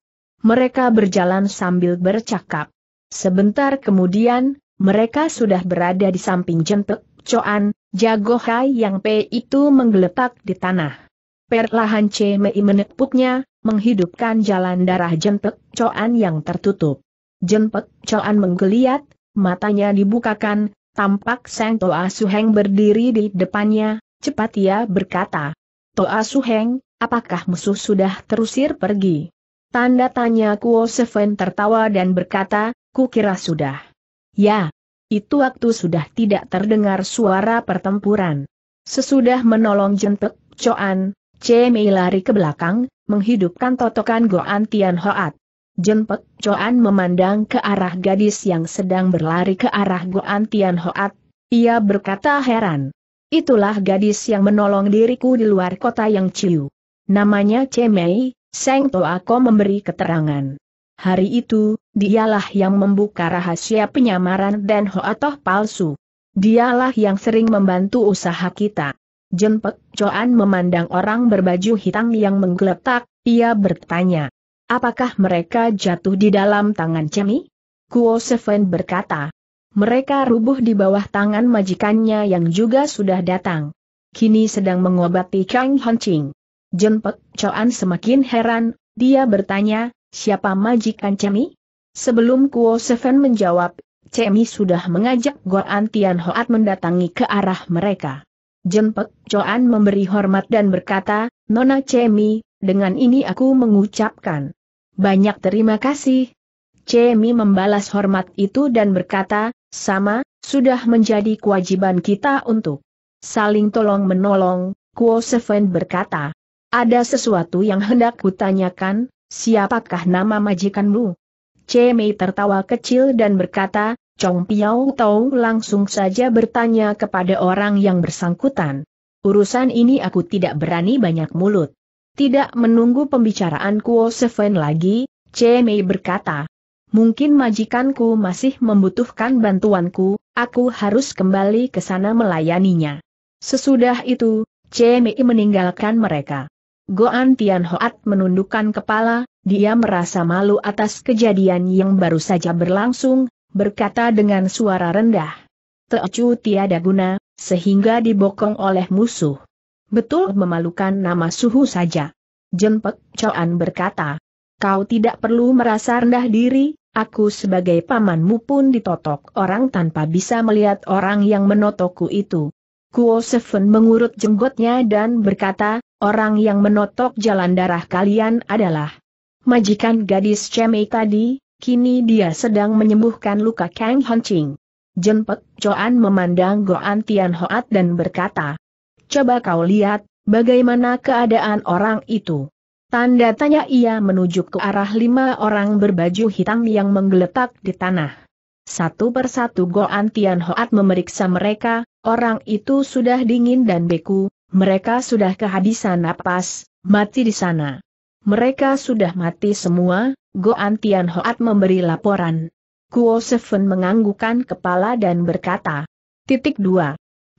mereka berjalan sambil bercakap. Sebentar kemudian, mereka sudah berada di samping jentek Coan, jago hai yang P itu menggeletak di tanah. Perlahan C Mei menepuknya, menghidupkan jalan darah jentek Coan yang tertutup. Jentek Coan menggeliat, matanya dibukakan, tampak Sang Toa Suheng berdiri di depannya, cepat ia berkata. Toa Suheng, apakah musuh sudah terusir pergi? Tanda tanya Kuo Seven tertawa dan berkata, kukira sudah. Ya, itu waktu sudah tidak terdengar suara pertempuran. Sesudah menolong jentek, Coan, C. Mei lari ke belakang, menghidupkan totokan Goan Tian Hoat. Jenpek Coan memandang ke arah gadis yang sedang berlari ke arah Goan Tian Hoat. Ia berkata heran. Itulah gadis yang menolong diriku di luar kota yang Ciu. Namanya Cemei, Seng Toako memberi keterangan. Hari itu, dialah yang membuka rahasia penyamaran dan atau palsu. Dialah yang sering membantu usaha kita. Jempek Coan memandang orang berbaju hitam yang menggeletak, ia bertanya. Apakah mereka jatuh di dalam tangan Cemi? Kuo Seven berkata. Mereka rubuh di bawah tangan majikannya yang juga sudah datang. Kini sedang mengobati Chang Ching. Jenpek Coan semakin heran, dia bertanya, siapa majikan Cemi? Sebelum Kuo Seven menjawab, Cemi sudah mengajak Goan Tian Hoat mendatangi ke arah mereka. Jenpek Coan memberi hormat dan berkata, Nona Cemi, dengan ini aku mengucapkan. Banyak terima kasih. Cemi membalas hormat itu dan berkata, sama, sudah menjadi kewajiban kita untuk saling tolong-menolong, Kuo Seven berkata. Ada sesuatu yang hendak kutanyakan, siapakah nama majikanmu? Cemei tertawa kecil dan berkata, Chong Piao Tau langsung saja bertanya kepada orang yang bersangkutan. Urusan ini aku tidak berani banyak mulut. Tidak menunggu pembicaraan Kuo Seven lagi, Cemei berkata, Mungkin majikanku masih membutuhkan bantuanku, aku harus kembali ke sana melayaninya. Sesudah itu, Cemei meninggalkan mereka. Goan Tian Hoat menundukkan kepala, dia merasa malu atas kejadian yang baru saja berlangsung, berkata dengan suara rendah. Teocu tiada guna, sehingga dibokong oleh musuh. Betul memalukan nama suhu saja. Jenpek Coan berkata, kau tidak perlu merasa rendah diri, Aku sebagai pamanmu pun ditotok orang tanpa bisa melihat orang yang menotokku itu. Kuo Seven mengurut jenggotnya dan berkata, orang yang menotok jalan darah kalian adalah majikan gadis Cemei tadi, kini dia sedang menyembuhkan luka Kang Honching. Jen Pek Choan memandang Goan Tian dan berkata, Coba kau lihat, bagaimana keadaan orang itu. Tanda tanya ia menuju ke arah lima orang berbaju hitam yang menggeletak di tanah. Satu persatu Goan Tian memeriksa mereka, orang itu sudah dingin dan beku, mereka sudah kehabisan napas, mati di sana. Mereka sudah mati semua, Go Antian Hoat memberi laporan. Kuo Seven menganggukkan kepala dan berkata. Titik 2.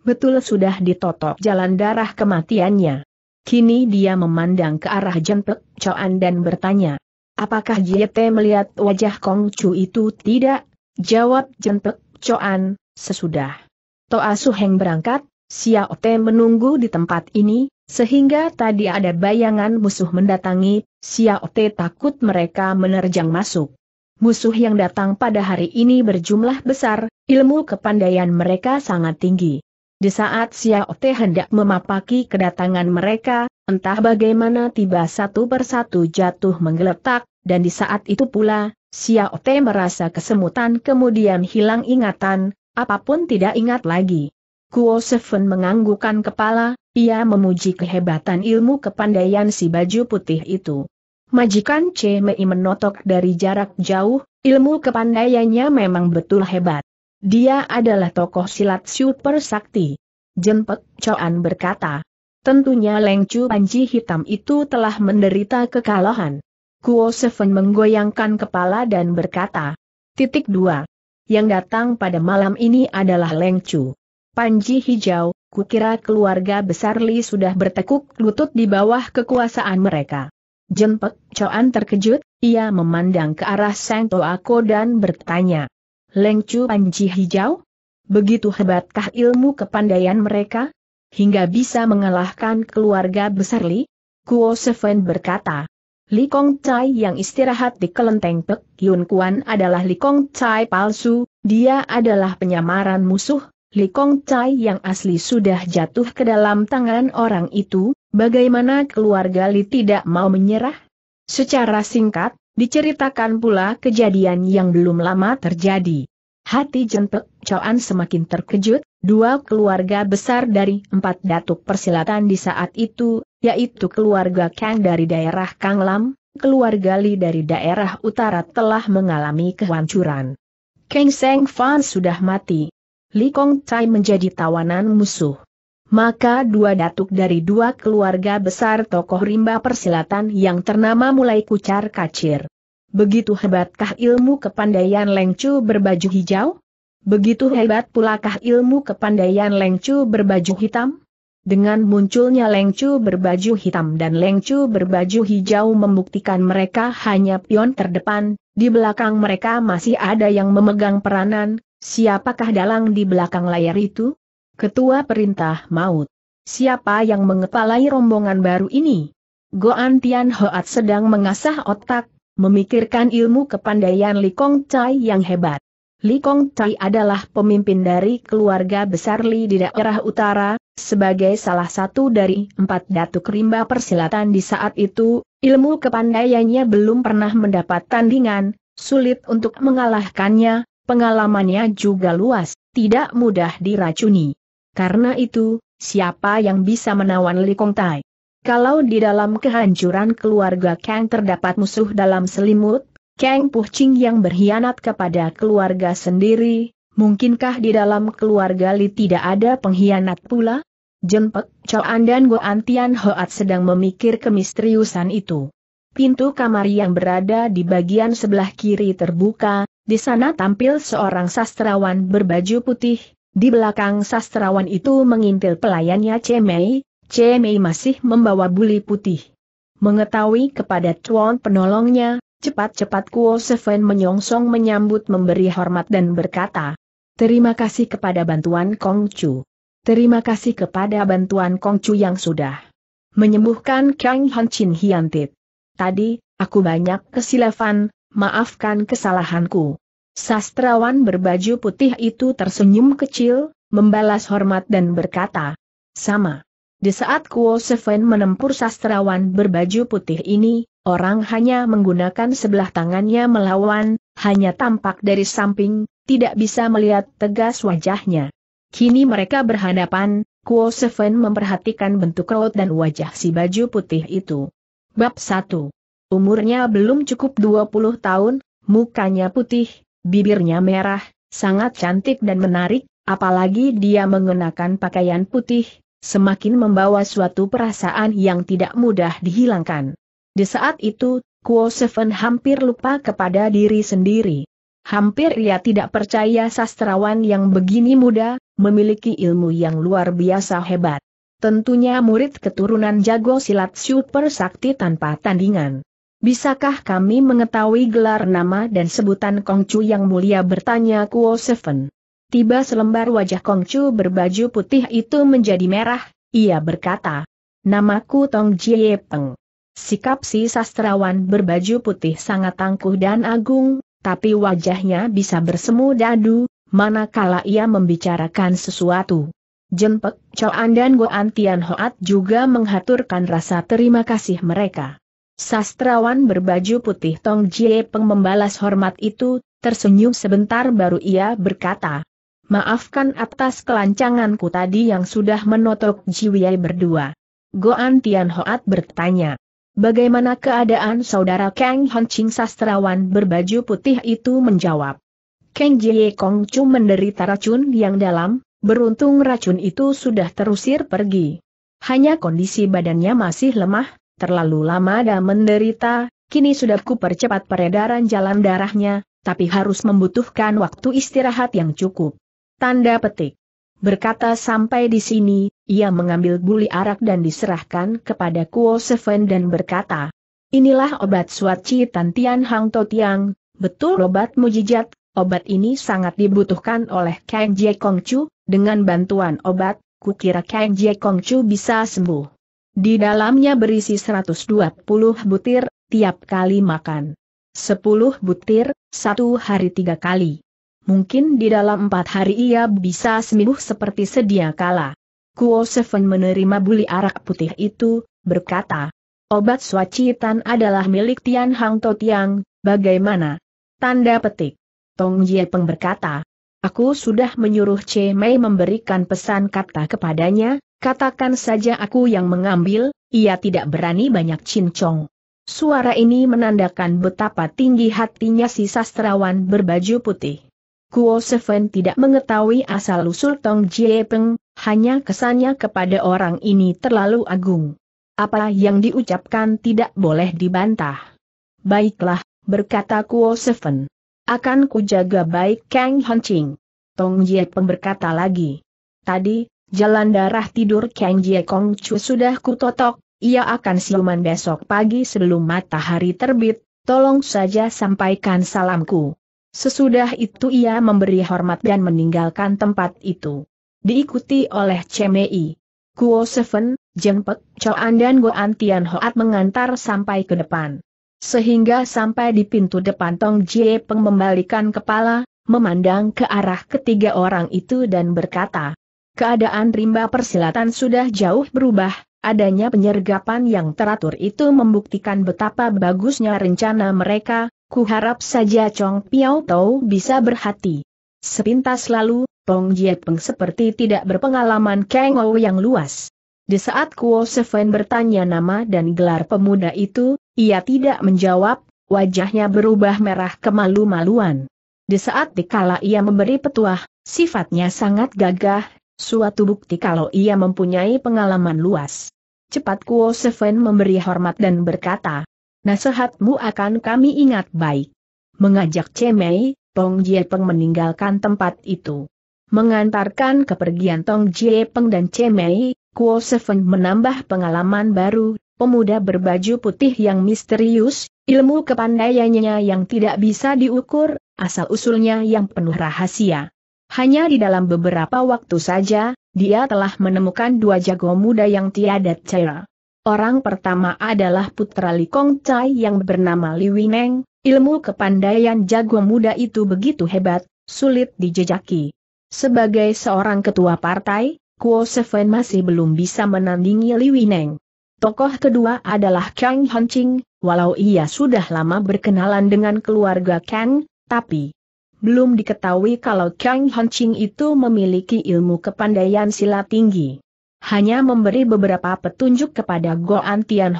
Betul sudah ditotok jalan darah kematiannya. Kini dia memandang ke arah Jenpek Coan dan bertanya. Apakah JT melihat wajah Kong Chu itu tidak? Jawab Jenpek Coan, sesudah. Toa Suheng berangkat, Xiao Te menunggu di tempat ini, sehingga tadi ada bayangan musuh mendatangi, Xiao Te takut mereka menerjang masuk. Musuh yang datang pada hari ini berjumlah besar, ilmu kepandaian mereka sangat tinggi. Di saat Xiao Te hendak memapaki kedatangan mereka, entah bagaimana tiba satu persatu jatuh menggeletak, dan di saat itu pula, Xiao Te merasa kesemutan kemudian hilang ingatan, apapun tidak ingat lagi. Kuo Seven menganggukan kepala, ia memuji kehebatan ilmu kepandaian si baju putih itu. Majikan C Mei menotok dari jarak jauh, ilmu kepandaiannya memang betul hebat. Dia adalah tokoh silat super sakti. Jempek Coan berkata, tentunya Lengcu Panji Hitam itu telah menderita kekalahan. Kuo Seven menggoyangkan kepala dan berkata, titik dua. Yang datang pada malam ini adalah Lengcu. Panji Hijau, kukira keluarga besar Li sudah bertekuk lutut di bawah kekuasaan mereka. Jempek Coan terkejut, ia memandang ke arah Sang Toako dan bertanya. Lengcu Panji Hijau? Begitu hebatkah ilmu kepandaian mereka? Hingga bisa mengalahkan keluarga besar Li? Kuo Seven berkata. Li Kong Chai yang istirahat di kelenteng Pek Yun Kuan adalah Li Kong Chai palsu, dia adalah penyamaran musuh, Li Kong Chai yang asli sudah jatuh ke dalam tangan orang itu, bagaimana keluarga Li tidak mau menyerah? Secara singkat, diceritakan pula kejadian yang belum lama terjadi. Hati jentek Choan semakin terkejut, dua keluarga besar dari empat datuk persilatan di saat itu, yaitu keluarga Kang dari daerah Kang Lam, keluarga Li dari daerah utara telah mengalami kehancuran. Kang Seng Fan sudah mati, Li Kong Chai menjadi tawanan musuh. Maka dua datuk dari dua keluarga besar tokoh rimba persilatan yang ternama mulai kucar kacir. Begitu hebatkah ilmu kepandaian Lengcu berbaju hijau? Begitu hebat pulakah ilmu kepandaian Lengcu berbaju hitam? Dengan munculnya Lengcu berbaju hitam dan Lengcu berbaju hijau membuktikan mereka hanya pion terdepan, di belakang mereka masih ada yang memegang peranan, Siapakah dalang di belakang layar itu? Ketua Perintah Maut. Siapa yang mengepalai rombongan baru ini? Goan Tian Hoat sedang mengasah otak, memikirkan ilmu kepandaian Li Kong Chai yang hebat. Li Kong Chai adalah pemimpin dari keluarga besar Li di daerah utara, sebagai salah satu dari empat datuk rimba persilatan di saat itu, ilmu kepandaiannya belum pernah mendapat tandingan, sulit untuk mengalahkannya, Pengalamannya juga luas, tidak mudah diracuni. Karena itu, siapa yang bisa menawan Li Kong Tai? Kalau di dalam kehancuran keluarga Kang terdapat musuh dalam selimut, Kang Ching yang berkhianat kepada keluarga sendiri, mungkinkah di dalam keluarga Li tidak ada pengkhianat pula? Jenpek, Choan dan Go Antian Hoat sedang memikir kemisteriusan itu. Pintu kamar yang berada di bagian sebelah kiri terbuka, di sana tampil seorang sastrawan berbaju putih, di belakang sastrawan itu mengintil pelayannya Cemei, Cemei masih membawa buli putih. Mengetahui kepada Chuan penolongnya, cepat-cepat Kuo Seven menyongsong menyambut memberi hormat dan berkata, Terima kasih kepada bantuan Kong Chu. Terima kasih kepada bantuan Kong Chu yang sudah menyembuhkan Kang Han Chin Hiantit. Tadi, aku banyak kesilapan, maafkan kesalahanku. Sastrawan berbaju putih itu tersenyum kecil, membalas hormat dan berkata, sama. Di saat Kuo Seven menempur sastrawan berbaju putih ini, orang hanya menggunakan sebelah tangannya melawan, hanya tampak dari samping, tidak bisa melihat tegas wajahnya. Kini mereka berhadapan, Kuo Seven memperhatikan bentuk raut dan wajah si baju putih itu. Bab 1 Umurnya belum cukup 20 tahun, mukanya putih, bibirnya merah, sangat cantik dan menarik, apalagi dia mengenakan pakaian putih, semakin membawa suatu perasaan yang tidak mudah dihilangkan. Di saat itu, Kuo Seven hampir lupa kepada diri sendiri. Hampir ia tidak percaya sastrawan yang begini muda, memiliki ilmu yang luar biasa hebat. Tentunya murid keturunan jago silat super sakti tanpa tandingan. Bisakah kami mengetahui gelar nama dan sebutan Kongcu yang mulia bertanya Kuo Seven. Tiba selembar wajah Kongcu berbaju putih itu menjadi merah, ia berkata. Namaku Tong Jie Peng. Sikap si sastrawan berbaju putih sangat tangguh dan agung, tapi wajahnya bisa bersemu dadu, manakala ia membicarakan sesuatu. Jenpek Choan dan Goan Tian Hoat juga menghaturkan rasa terima kasih mereka. Sastrawan berbaju putih Tong Jie Peng membalas hormat itu, tersenyum sebentar baru ia berkata, Maafkan atas kelancanganku tadi yang sudah menotok Jiwei berdua. Goan Tian Hoat bertanya, Bagaimana keadaan saudara Kang Hon Ching sastrawan berbaju putih itu menjawab. Kang Jie Kong Chu menderita racun yang dalam, beruntung racun itu sudah terusir pergi. Hanya kondisi badannya masih lemah, Terlalu lama dan menderita, kini sudah ku percepat peredaran jalan darahnya, tapi harus membutuhkan waktu istirahat yang cukup. Tanda petik. Berkata sampai di sini, ia mengambil buli arak dan diserahkan kepada Kuo Seven dan berkata, Inilah obat suaci Tantian Hang Tiang, betul obat mujijat, obat ini sangat dibutuhkan oleh Kang Jie Kong Chu, dengan bantuan obat, kukira Kang Jie Kong Chu bisa sembuh. Di dalamnya berisi 120 butir, tiap kali makan. 10 butir, satu hari tiga kali. Mungkin di dalam empat hari ia bisa sembuh seperti sedia kala. Kuo Seven menerima buli arak putih itu, berkata, Obat swacitan adalah milik Tian Hang To Tiang, bagaimana? Tanda petik. Tong Jie Peng berkata, Aku sudah menyuruh C. Mei memberikan pesan kata kepadanya, katakan saja aku yang mengambil, ia tidak berani banyak cincong. Suara ini menandakan betapa tinggi hatinya si sastrawan berbaju putih. Kuo Seven tidak mengetahui asal-usul Tong Jie Peng, hanya kesannya kepada orang ini terlalu agung. Apa yang diucapkan tidak boleh dibantah. Baiklah, berkata Kuo Seven. Akan kujaga baik Kang Hancing. Tong Jie Peng berkata lagi. Tadi, jalan darah tidur Kang Jie Kong Chu sudah kutotok, ia akan siuman besok pagi sebelum matahari terbit, tolong saja sampaikan salamku. Sesudah itu ia memberi hormat dan meninggalkan tempat itu. Diikuti oleh Cemei. Kuo Seven, Jeng Pek, Choan dan Goan Tian Hoat mengantar sampai ke depan. Sehingga sampai di pintu depan Tong Jie Peng membalikan kepala, memandang ke arah ketiga orang itu dan berkata, Keadaan rimba persilatan sudah jauh berubah, adanya penyergapan yang teratur itu membuktikan betapa bagusnya rencana mereka, kuharap saja Chong Piao Tau bisa berhati. Sepintas lalu, Tong Jie Peng seperti tidak berpengalaman kengou yang luas. Di saat Kuo Seven bertanya nama dan gelar pemuda itu, ia tidak menjawab, wajahnya berubah merah kemalu-maluan. Di saat dikala ia memberi petuah, sifatnya sangat gagah, suatu bukti kalau ia mempunyai pengalaman luas. Cepat Kuo Seven memberi hormat dan berkata, Nasihatmu akan kami ingat baik. Mengajak Cemei, Tong Jie Peng meninggalkan tempat itu. Mengantarkan kepergian Tong Jie Peng dan Cemei, Kuo Sefeng menambah pengalaman baru, pemuda berbaju putih yang misterius, ilmu kepandaiannya yang tidak bisa diukur, asal-usulnya yang penuh rahasia. Hanya di dalam beberapa waktu saja, dia telah menemukan dua jago muda yang tiada cara. Orang pertama adalah putra Li Kong Chai yang bernama Li Wineng, ilmu kepandaian jago muda itu begitu hebat, sulit dijejaki. Sebagai seorang ketua partai, Kuo Seven masih belum bisa menandingi Li Wineng. Tokoh kedua adalah Kang Hanching, walau ia sudah lama berkenalan dengan keluarga Kang, tapi belum diketahui kalau Kang Hanching itu memiliki ilmu kepandaian silat tinggi. Hanya memberi beberapa petunjuk kepada Goan Tian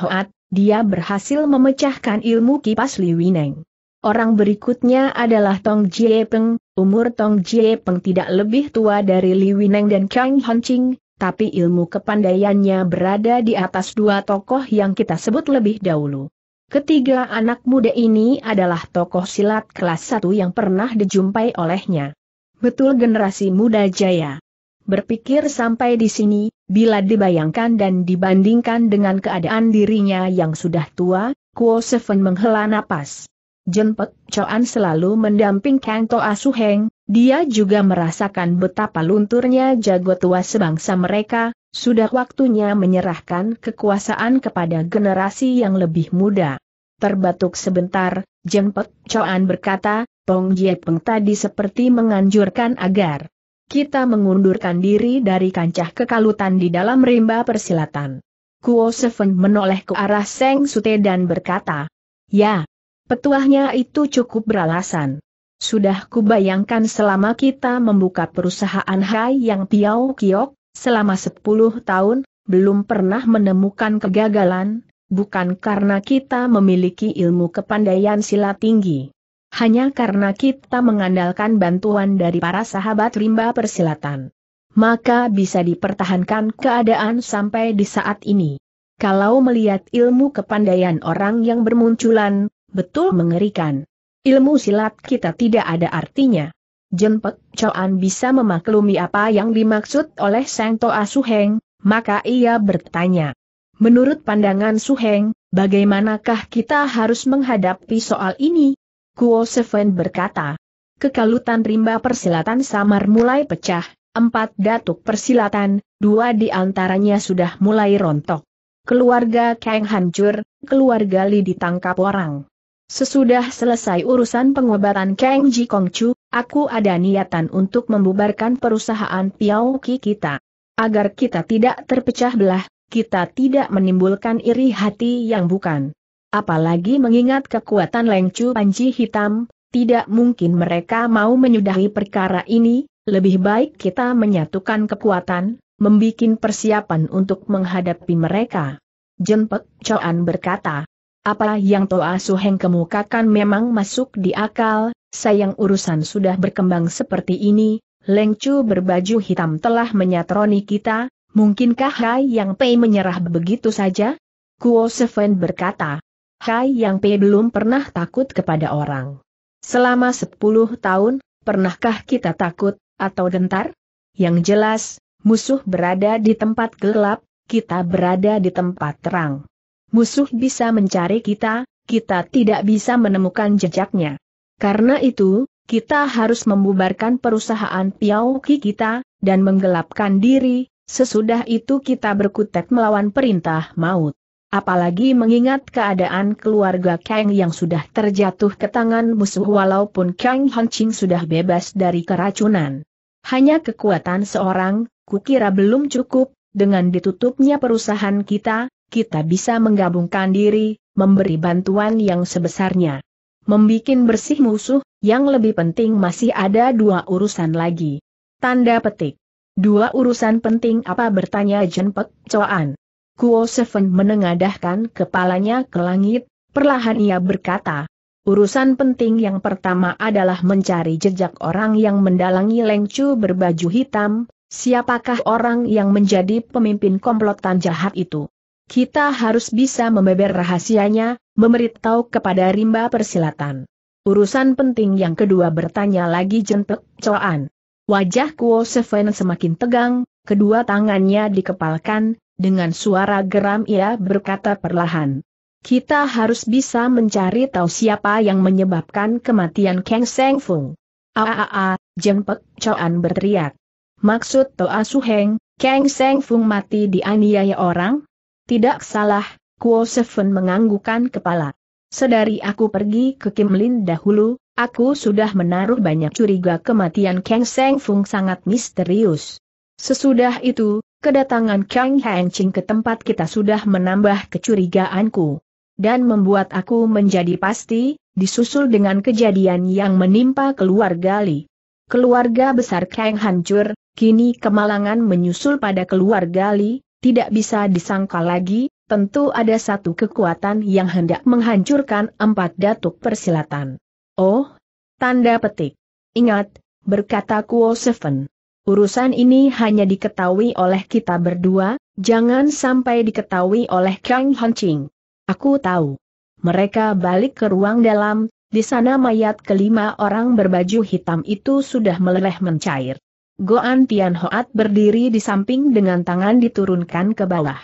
dia berhasil memecahkan ilmu kipas Li Wineng. Orang berikutnya adalah Tong Jiepeng. Umur Tong Jie Peng tidak lebih tua dari Li Wineng dan Kang Ching, tapi ilmu kepandaiannya berada di atas dua tokoh yang kita sebut lebih dahulu. Ketiga anak muda ini adalah tokoh silat kelas satu yang pernah dijumpai olehnya. Betul generasi muda jaya. Berpikir sampai di sini, bila dibayangkan dan dibandingkan dengan keadaan dirinya yang sudah tua, Kuo Seven menghela napas. Jenpet Coan selalu mendamping Kang Toa Suheng, dia juga merasakan betapa lunturnya jago tua sebangsa mereka, sudah waktunya menyerahkan kekuasaan kepada generasi yang lebih muda. Terbatuk sebentar, Jenpet Coan berkata, Tong Jie Peng tadi seperti menganjurkan agar kita mengundurkan diri dari kancah kekalutan di dalam rimba persilatan. Kuo Seven menoleh ke arah Seng Sute dan berkata, Ya, Petuahnya itu cukup beralasan. Sudah kubayangkan selama kita membuka perusahaan Hai yang Tiao Kiok, selama 10 tahun, belum pernah menemukan kegagalan, bukan karena kita memiliki ilmu kepandaian silat tinggi. Hanya karena kita mengandalkan bantuan dari para sahabat rimba persilatan. Maka bisa dipertahankan keadaan sampai di saat ini. Kalau melihat ilmu kepandaian orang yang bermunculan, betul mengerikan. Ilmu silat kita tidak ada artinya. Jempek Coan bisa memaklumi apa yang dimaksud oleh Seng Toa Suheng, maka ia bertanya. Menurut pandangan Suheng, bagaimanakah kita harus menghadapi soal ini? Kuo Seven berkata. Kekalutan rimba persilatan samar mulai pecah, empat datuk persilatan, dua di antaranya sudah mulai rontok. Keluarga Kang hancur, keluarga Li ditangkap orang. Sesudah selesai urusan pengobatan Kang Ji Chu, aku ada niatan untuk membubarkan perusahaan Piao Ki kita. Agar kita tidak terpecah belah, kita tidak menimbulkan iri hati yang bukan. Apalagi mengingat kekuatan Lengcu Panji Hitam, tidak mungkin mereka mau menyudahi perkara ini, lebih baik kita menyatukan kekuatan, membuat persiapan untuk menghadapi mereka. Jempek Choan berkata. Apa yang Toa Suheng kemukakan memang masuk di akal, sayang urusan sudah berkembang seperti ini, Leng Chu berbaju hitam telah menyatroni kita, mungkinkah Hai Yang Pei menyerah begitu saja? Kuo Seven berkata, Hai Yang Pei belum pernah takut kepada orang. Selama sepuluh tahun, pernahkah kita takut, atau gentar? Yang jelas, musuh berada di tempat gelap, kita berada di tempat terang musuh bisa mencari kita, kita tidak bisa menemukan jejaknya. Karena itu, kita harus membubarkan perusahaan Ki kita, dan menggelapkan diri, sesudah itu kita berkutat melawan perintah maut. Apalagi mengingat keadaan keluarga Kang yang sudah terjatuh ke tangan musuh walaupun Kang Hanching sudah bebas dari keracunan. Hanya kekuatan seorang, kukira belum cukup, dengan ditutupnya perusahaan kita, kita bisa menggabungkan diri, memberi bantuan yang sebesarnya. Membikin bersih musuh, yang lebih penting masih ada dua urusan lagi. Tanda petik. Dua urusan penting apa bertanya Jenpek Coan. Kuo Seven menengadahkan kepalanya ke langit, perlahan ia berkata, Urusan penting yang pertama adalah mencari jejak orang yang mendalangi Lengcu berbaju hitam, siapakah orang yang menjadi pemimpin komplotan jahat itu. Kita harus bisa membeber rahasianya, memberitahu kepada rimba persilatan. Urusan penting yang kedua bertanya lagi jentek coan. Wajah Kuo Seven semakin tegang, kedua tangannya dikepalkan, dengan suara geram ia berkata perlahan. Kita harus bisa mencari tahu siapa yang menyebabkan kematian Kang Seng Fung. Aaa, Jempek Coan berteriak. Maksud Toa Suheng, Kang Seng Fung mati dianiaya orang? Tidak salah, Kuo Seven menganggukan kepala. Sedari aku pergi ke Kim Lin dahulu, aku sudah menaruh banyak curiga kematian Kang Seng Fung sangat misterius. Sesudah itu, kedatangan Kang Heng Ching ke tempat kita sudah menambah kecurigaanku. Dan membuat aku menjadi pasti, disusul dengan kejadian yang menimpa keluarga Li. Keluarga besar Kang hancur, kini kemalangan menyusul pada keluarga Li, tidak bisa disangka lagi, tentu ada satu kekuatan yang hendak menghancurkan empat datuk persilatan. Oh, tanda petik. Ingat, berkata Kuo Seven. Urusan ini hanya diketahui oleh kita berdua, jangan sampai diketahui oleh Kang Hancing. Aku tahu. Mereka balik ke ruang dalam, di sana mayat kelima orang berbaju hitam itu sudah meleleh mencair. Goan Tian Hoat berdiri di samping dengan tangan diturunkan ke bawah.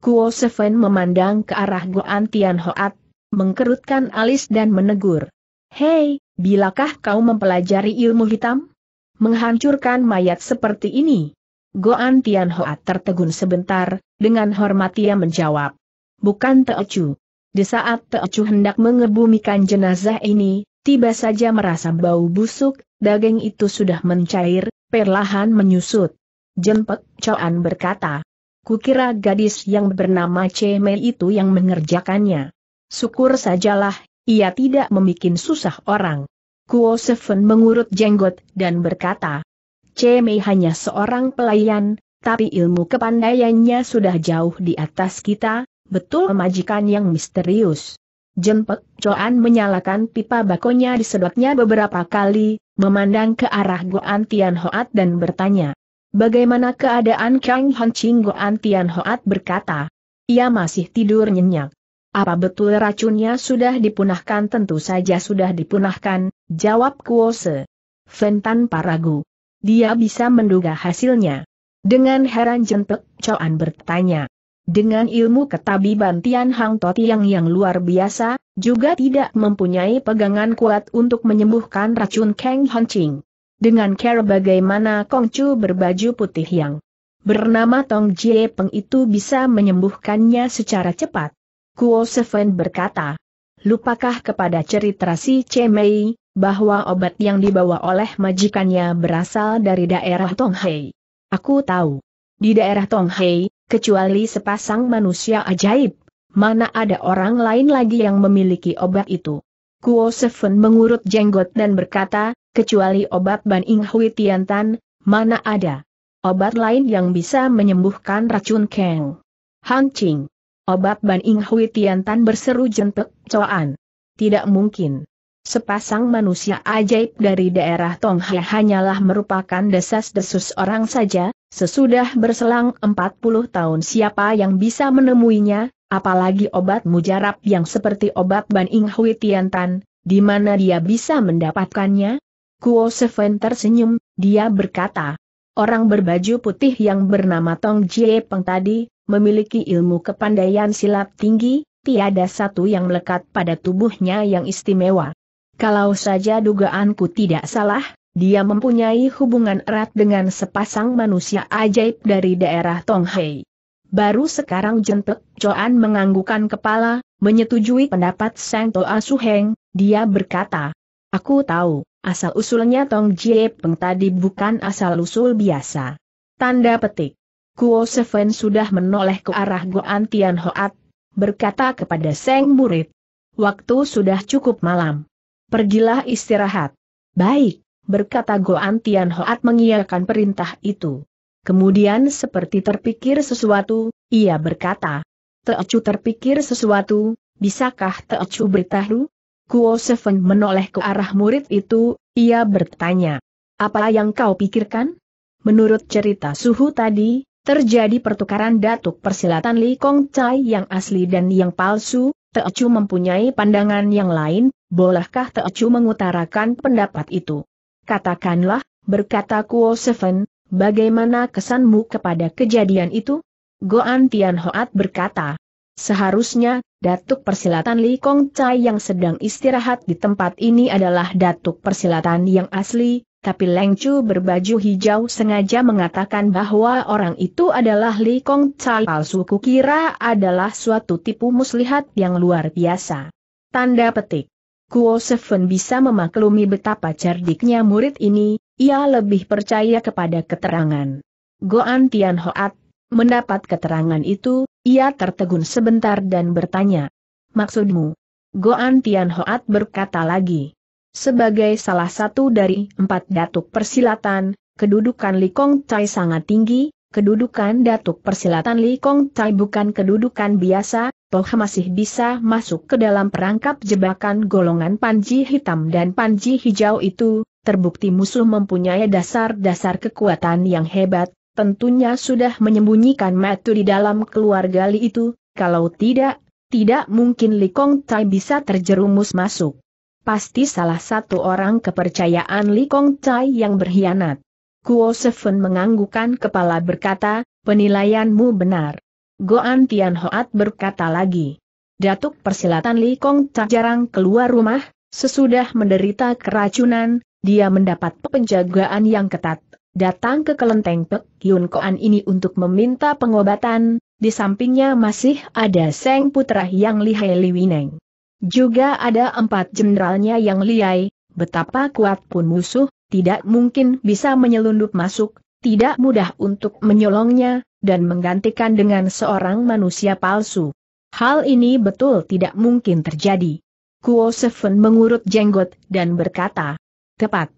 Kuo Seven memandang ke arah Goan Tian Hoat, mengkerutkan alis dan menegur. Hei, bilakah kau mempelajari ilmu hitam? Menghancurkan mayat seperti ini? Goan Tian Hoat tertegun sebentar, dengan hormat ia menjawab. Bukan Teocu. Di saat Teocu hendak mengebumikan jenazah ini, tiba saja merasa bau busuk, daging itu sudah mencair, perlahan menyusut. Jempek Coan berkata, Kukira gadis yang bernama Mei itu yang mengerjakannya. Syukur sajalah, ia tidak membuat susah orang. Kuo Seven mengurut jenggot dan berkata, Mei hanya seorang pelayan, tapi ilmu kepandaiannya sudah jauh di atas kita, betul majikan yang misterius. Jempek Coan menyalakan pipa bakonya disedotnya beberapa kali, memandang ke arah Goan Tian dan bertanya, Bagaimana keadaan Kang Han Ching Goan Tian berkata, ia masih tidur nyenyak. Apa betul racunnya sudah dipunahkan? Tentu saja sudah dipunahkan, jawab Kuose. Fentan Paragu. Dia bisa menduga hasilnya. Dengan heran jentek, Coan bertanya, dengan ilmu ketabiban Tian Hang Totiang yang luar biasa, juga tidak mempunyai pegangan kuat untuk menyembuhkan racun Kang Hancing. Dengan cara bagaimana Kong Chu berbaju putih yang bernama Tong Jie Peng itu bisa menyembuhkannya secara cepat. Kuo Seven berkata, lupakah kepada cerita si Mei bahwa obat yang dibawa oleh majikannya berasal dari daerah Tonghai? Aku tahu. Di daerah Tonghai kecuali sepasang manusia ajaib. Mana ada orang lain lagi yang memiliki obat itu? Kuo Seven mengurut jenggot dan berkata, kecuali obat Ban Ing Hui Tiantan, mana ada obat lain yang bisa menyembuhkan racun Kang. Ching, Obat Ban Ing Hui Tiantan berseru jentek coan. Tidak mungkin. Sepasang manusia ajaib dari daerah Tonghe hanyalah merupakan desas-desus orang saja, Sesudah berselang 40 tahun siapa yang bisa menemuinya, apalagi obat mujarab yang seperti obat Ban Ing Hui Tiantan, di mana dia bisa mendapatkannya? Kuo Seven tersenyum, dia berkata, Orang berbaju putih yang bernama Tong Jie Peng tadi, memiliki ilmu kepandaian silat tinggi, tiada satu yang melekat pada tubuhnya yang istimewa. Kalau saja dugaanku tidak salah, dia mempunyai hubungan erat dengan sepasang manusia ajaib dari daerah Tonghei. Baru sekarang jentek, Joan menganggukan kepala, menyetujui pendapat Sang Toa Suheng, dia berkata, Aku tahu, asal-usulnya Tong Jie Peng tadi bukan asal-usul biasa. Tanda petik. Kuo Seven sudah menoleh ke arah Goan Tian Hoat, berkata kepada Sang Murid, Waktu sudah cukup malam. Pergilah istirahat. Baik berkata Goan Tian Hoat mengiyakan perintah itu. Kemudian seperti terpikir sesuatu, ia berkata, Teocu terpikir sesuatu, bisakah Teocu beritahu? Kuo Seven menoleh ke arah murid itu, ia bertanya, apa yang kau pikirkan? Menurut cerita suhu tadi, terjadi pertukaran datuk persilatan Li Kong Chai yang asli dan yang palsu, Teocu mempunyai pandangan yang lain, bolehkah Teocu mengutarakan pendapat itu? Katakanlah, berkata Kuo Seven, bagaimana kesanmu kepada kejadian itu? Goan Tian Hoat berkata, seharusnya, Datuk Persilatan Li Kong Chai yang sedang istirahat di tempat ini adalah Datuk Persilatan yang asli, tapi Leng Chu berbaju hijau sengaja mengatakan bahwa orang itu adalah Li Kong Chai palsu kukira adalah suatu tipu muslihat yang luar biasa. Tanda petik. Kuo Seven bisa memaklumi betapa cerdiknya murid ini, ia lebih percaya kepada keterangan. Goan Tian Hoat, mendapat keterangan itu, ia tertegun sebentar dan bertanya. Maksudmu? Goan Tian Hoat berkata lagi. Sebagai salah satu dari empat datuk persilatan, kedudukan Li Kong Tai sangat tinggi, kedudukan datuk persilatan Li Kong Tai bukan kedudukan biasa, Toh masih bisa masuk ke dalam perangkap jebakan golongan panji hitam dan panji hijau itu, terbukti musuh mempunyai dasar-dasar kekuatan yang hebat, tentunya sudah menyembunyikan metu di dalam keluarga Li itu, kalau tidak, tidak mungkin Li Kong Tai bisa terjerumus masuk. Pasti salah satu orang kepercayaan Li Kong Tai yang berkhianat. Kuo Seven menganggukkan kepala berkata, penilaianmu benar. Goan Tian Hoat berkata lagi. Datuk persilatan Li Kong tak jarang keluar rumah, sesudah menderita keracunan, dia mendapat penjagaan yang ketat, datang ke kelenteng Pek Yun Koan ini untuk meminta pengobatan, di sampingnya masih ada Seng Putra yang lihai Liwineng. Juga ada empat jenderalnya yang lihai, betapa kuat pun musuh, tidak mungkin bisa menyelundup masuk, tidak mudah untuk menyolongnya, dan menggantikan dengan seorang manusia palsu. Hal ini betul tidak mungkin terjadi. Kuo Seven mengurut jenggot dan berkata, Tepat.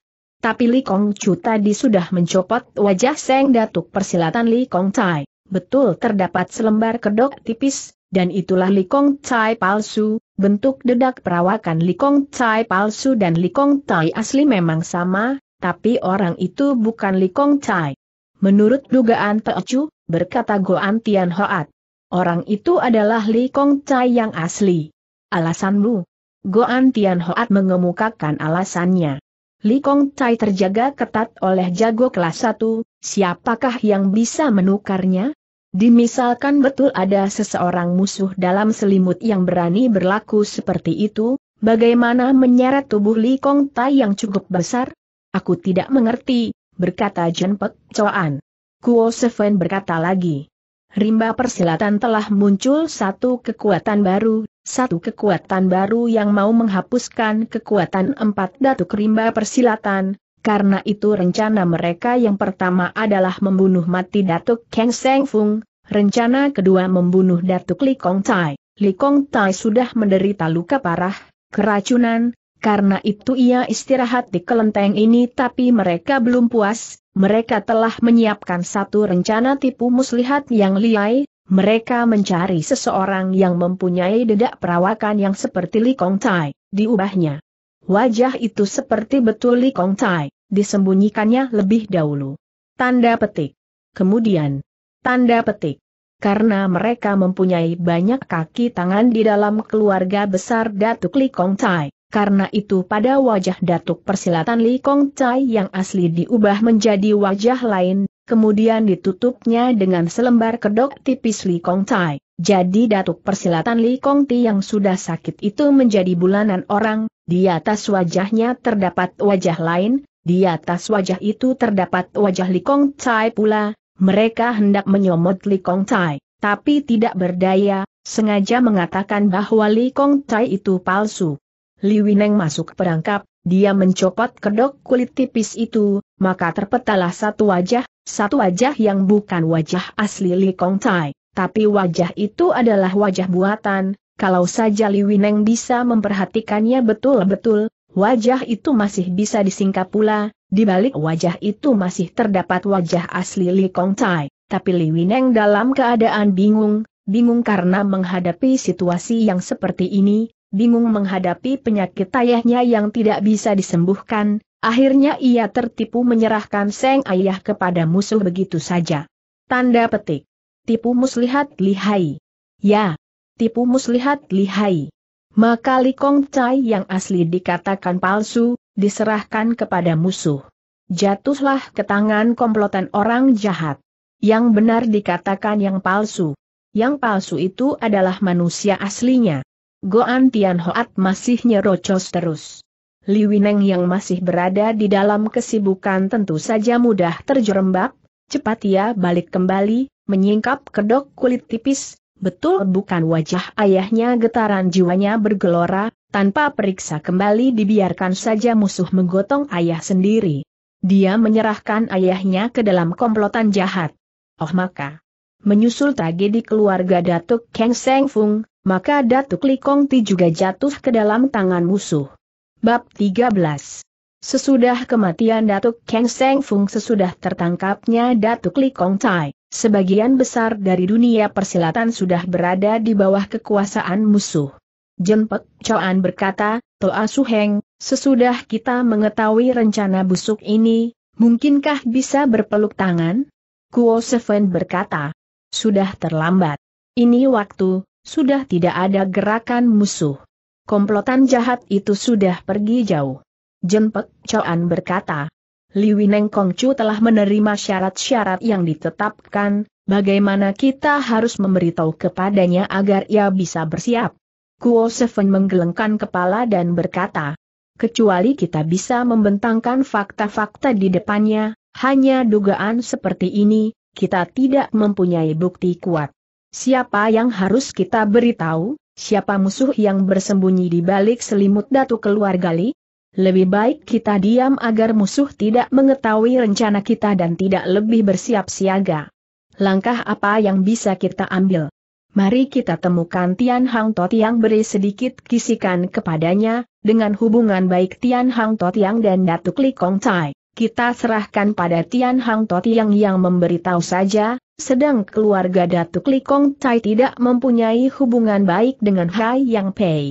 Tapi Li Kong Chu tadi sudah mencopot wajah Seng Datuk persilatan Li Kong Tai. Betul terdapat selembar kedok tipis, dan itulah Li Kong Tai palsu, bentuk dedak perawakan Li Kong Tai palsu dan Li Kong Tai asli memang sama, tapi orang itu bukan Li Kong Tai. Menurut dugaan Chu, berkata Goan Tian Hoat. Orang itu adalah Li Kong Chai yang asli. Alasanmu? Goan Tian Hoat mengemukakan alasannya. Li Kong Chai terjaga ketat oleh jago kelas 1, siapakah yang bisa menukarnya? Dimisalkan betul ada seseorang musuh dalam selimut yang berani berlaku seperti itu, bagaimana menyeret tubuh Li Kong Tai yang cukup besar? Aku tidak mengerti, berkata Jen Pek Coan. Kuo Seven berkata lagi. Rimba persilatan telah muncul satu kekuatan baru, satu kekuatan baru yang mau menghapuskan kekuatan empat datuk rimba persilatan, karena itu rencana mereka yang pertama adalah membunuh mati datuk Kang Seng Fung, rencana kedua membunuh datuk Li Kong Tai. Li Kong Tai sudah menderita luka parah, keracunan, karena itu ia istirahat di kelenteng ini tapi mereka belum puas, mereka telah menyiapkan satu rencana tipu muslihat yang liai, mereka mencari seseorang yang mempunyai dedak perawakan yang seperti Li Kong Tai, diubahnya. Wajah itu seperti betul Li Kong Tai, disembunyikannya lebih dahulu. Tanda petik. Kemudian, tanda petik. Karena mereka mempunyai banyak kaki tangan di dalam keluarga besar Datuk Li Kong Tai, karena itu pada wajah Datuk Persilatan Li Kong Chai yang asli diubah menjadi wajah lain, kemudian ditutupnya dengan selembar kedok tipis Li Kong Chai. Jadi Datuk Persilatan Li Kong Ti yang sudah sakit itu menjadi bulanan orang, di atas wajahnya terdapat wajah lain, di atas wajah itu terdapat wajah Li Kong Chai pula, mereka hendak menyomot Li Kong Chai, tapi tidak berdaya, sengaja mengatakan bahwa Li Kong Chai itu palsu. Li Wineng masuk perangkap, dia mencopot kedok kulit tipis itu, maka terpetalah satu wajah, satu wajah yang bukan wajah asli Li Kong Tai, tapi wajah itu adalah wajah buatan, kalau saja Li Wineng bisa memperhatikannya betul-betul, wajah itu masih bisa disingkap pula, di balik wajah itu masih terdapat wajah asli Li Kong Tai, tapi Wineng dalam keadaan bingung, bingung karena menghadapi situasi yang seperti ini, bingung menghadapi penyakit ayahnya yang tidak bisa disembuhkan, akhirnya ia tertipu menyerahkan Seng Ayah kepada musuh begitu saja. Tanda petik. Tipu muslihat lihai. Ya. Tipu muslihat lihai. Maka Li Kong yang asli dikatakan palsu, diserahkan kepada musuh. Jatuhlah ke tangan komplotan orang jahat. Yang benar dikatakan yang palsu. Yang palsu itu adalah manusia aslinya. Goan Tian Hoat masih nyerocos terus. Li Wineng yang masih berada di dalam kesibukan tentu saja mudah terjerembab, cepat ia balik kembali, menyingkap kedok kulit tipis, betul bukan wajah ayahnya getaran jiwanya bergelora, tanpa periksa kembali dibiarkan saja musuh menggotong ayah sendiri. Dia menyerahkan ayahnya ke dalam komplotan jahat. Oh maka. Menyusul tragedi keluarga Datuk Kang Seng Fung, maka Datuk Li Ti juga jatuh ke dalam tangan musuh. Bab 13 Sesudah kematian Datuk Kang Seng Fung sesudah tertangkapnya Datuk Li Tai, sebagian besar dari dunia persilatan sudah berada di bawah kekuasaan musuh. Jenpek Choan berkata, Toa Su Heng, sesudah kita mengetahui rencana busuk ini, mungkinkah bisa berpeluk tangan? Kuo Seven berkata, sudah terlambat. Ini waktu, sudah tidak ada gerakan musuh. Komplotan jahat itu sudah pergi jauh. Jempek Coan berkata, Li Neng Kongcu telah menerima syarat-syarat yang ditetapkan, bagaimana kita harus memberitahu kepadanya agar ia bisa bersiap. Kuo Seven menggelengkan kepala dan berkata, kecuali kita bisa membentangkan fakta-fakta di depannya, hanya dugaan seperti ini, kita tidak mempunyai bukti kuat. Siapa yang harus kita beritahu? Siapa musuh yang bersembunyi di balik selimut datu keluarga Li? Lebih baik kita diam agar musuh tidak mengetahui rencana kita dan tidak lebih bersiap siaga. Langkah apa yang bisa kita ambil? Mari kita temukan Tian Hang Tot yang beri sedikit kisikan kepadanya, dengan hubungan baik Tian Hang Tot yang dan Datuk Li Kong Tai kita serahkan pada Tian Hang Toti yang memberitahu saja, sedang keluarga Datuk Likong Tai tidak mempunyai hubungan baik dengan Hai Yang Pei.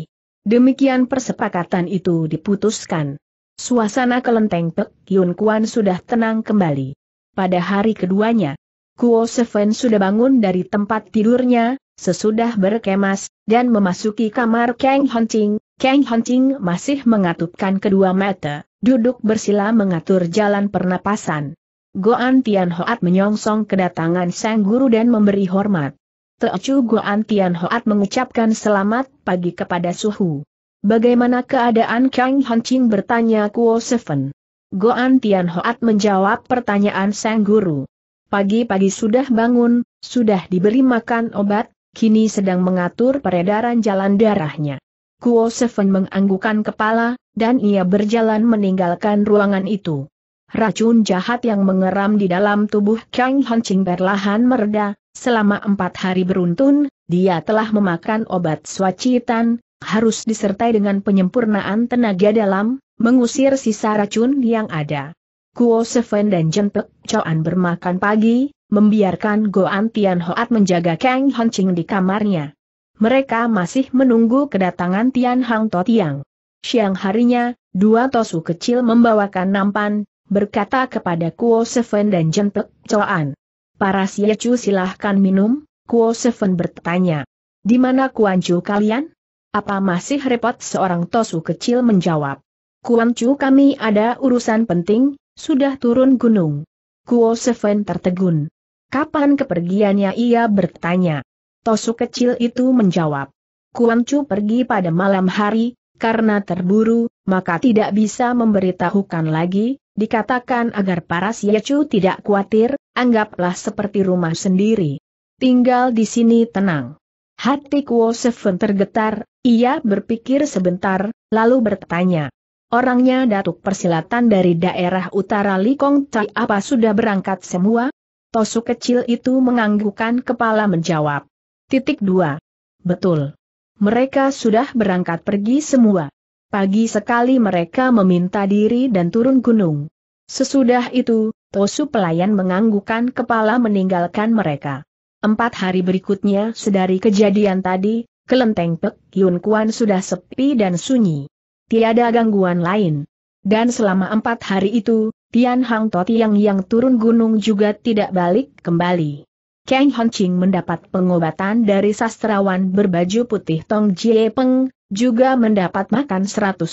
Demikian persepakatan itu diputuskan. Suasana kelenteng Pek Yun Kuan sudah tenang kembali. Pada hari keduanya, Kuo Seven sudah bangun dari tempat tidurnya, sesudah berkemas, dan memasuki kamar Kang Hancing, Kang Hancing masih mengatupkan kedua mata. Duduk bersila mengatur jalan pernapasan. Goan Tian Hoat menyongsong kedatangan sang guru dan memberi hormat. Teocu Goan Tian Hoat mengucapkan selamat pagi kepada Suhu. Bagaimana keadaan Kang Hanching? bertanya Kuo Seven. Goan Tian Hoat menjawab pertanyaan sang guru. Pagi-pagi sudah bangun, sudah diberi makan obat, kini sedang mengatur peredaran jalan darahnya. Kuo Seven menganggukan kepala, dan ia berjalan meninggalkan ruangan itu. Racun jahat yang mengeram di dalam tubuh Kang Hancing perlahan mereda, selama empat hari beruntun, dia telah memakan obat swacitan, harus disertai dengan penyempurnaan tenaga dalam, mengusir sisa racun yang ada. Kuo Seven dan Jentek, Choan bermakan pagi, membiarkan Goan Tian Hoat menjaga Kang Hancing di kamarnya. Mereka masih menunggu kedatangan Tian Hang Totiang. Siang harinya, dua tosu kecil membawakan nampan, berkata kepada Kuo Seven dan Jentek Coan. Para Siacu silahkan minum, Kuo Seven bertanya. Di mana Kuancu kalian? Apa masih repot seorang tosu kecil menjawab. Kuancu kami ada urusan penting, sudah turun gunung. Kuo Seven tertegun. Kapan kepergiannya ia bertanya. Tosu kecil itu menjawab. Kuancu pergi pada malam hari, karena terburu, maka tidak bisa memberitahukan lagi, dikatakan agar para siacu tidak khawatir, anggaplah seperti rumah sendiri. Tinggal di sini tenang. Hati Kuo Seven tergetar, ia berpikir sebentar, lalu bertanya. Orangnya Datuk Persilatan dari daerah utara Likong Tai apa sudah berangkat semua? Tosu kecil itu menganggukkan kepala menjawab. Titik 2. Betul mereka sudah berangkat pergi semua. Pagi sekali mereka meminta diri dan turun gunung. Sesudah itu, Tosu pelayan menganggukan kepala meninggalkan mereka. Empat hari berikutnya sedari kejadian tadi, kelenteng Pek Yun Kuan sudah sepi dan sunyi. Tiada gangguan lain. Dan selama empat hari itu, Tian Hang Toti yang yang turun gunung juga tidak balik kembali. Kang Hongqing mendapat pengobatan dari sastrawan berbaju putih Tong Jie Peng, juga mendapat makan 120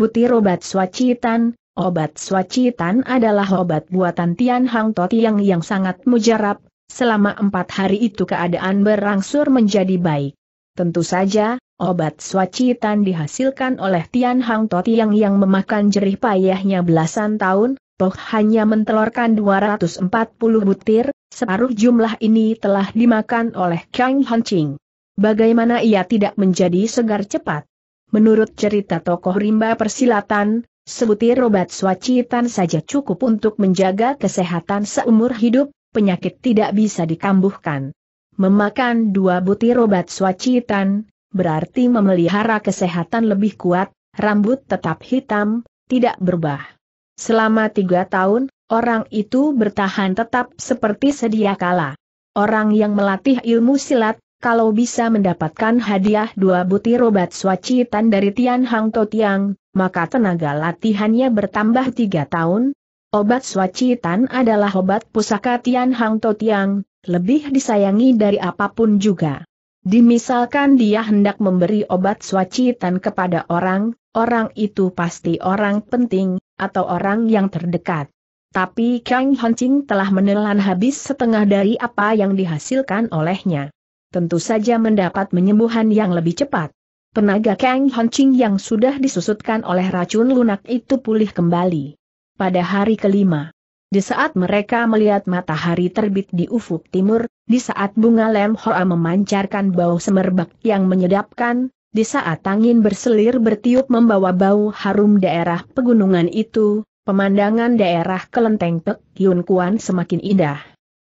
butir obat swacitan. Obat swacitan adalah obat buatan Tian Hang yang sangat mujarab, selama empat hari itu keadaan berangsur menjadi baik. Tentu saja, obat swacitan dihasilkan oleh Tian Hang To yang memakan jerih payahnya belasan tahun, Toh hanya mentelurkan 240 butir, Separuh jumlah ini telah dimakan oleh Kang Hancing. Bagaimana ia tidak menjadi segar cepat? Menurut cerita tokoh rimba persilatan, sebutir obat swacitan saja cukup untuk menjaga kesehatan seumur hidup, penyakit tidak bisa dikambuhkan. Memakan dua butir obat swacitan, berarti memelihara kesehatan lebih kuat, rambut tetap hitam, tidak berubah. Selama tiga tahun, Orang itu bertahan tetap seperti sedia kala. Orang yang melatih ilmu silat, kalau bisa mendapatkan hadiah dua butir obat swacitan dari Tian Hang Tiang, maka tenaga latihannya bertambah tiga tahun. Obat swacitan adalah obat pusaka Tian Hang Tiang, lebih disayangi dari apapun juga. Dimisalkan dia hendak memberi obat swacitan kepada orang, orang itu pasti orang penting, atau orang yang terdekat. Tapi Kang Hancing telah menelan habis setengah dari apa yang dihasilkan olehnya. Tentu saja mendapat penyembuhan yang lebih cepat. Tenaga Kang Hancing yang sudah disusutkan oleh racun lunak itu pulih kembali. Pada hari kelima, di saat mereka melihat matahari terbit di ufuk timur, di saat bunga lem hoa memancarkan bau semerbak yang menyedapkan, di saat angin berselir bertiup membawa bau harum daerah pegunungan itu, Pemandangan daerah kelenteng Pek Yun Kuan semakin indah.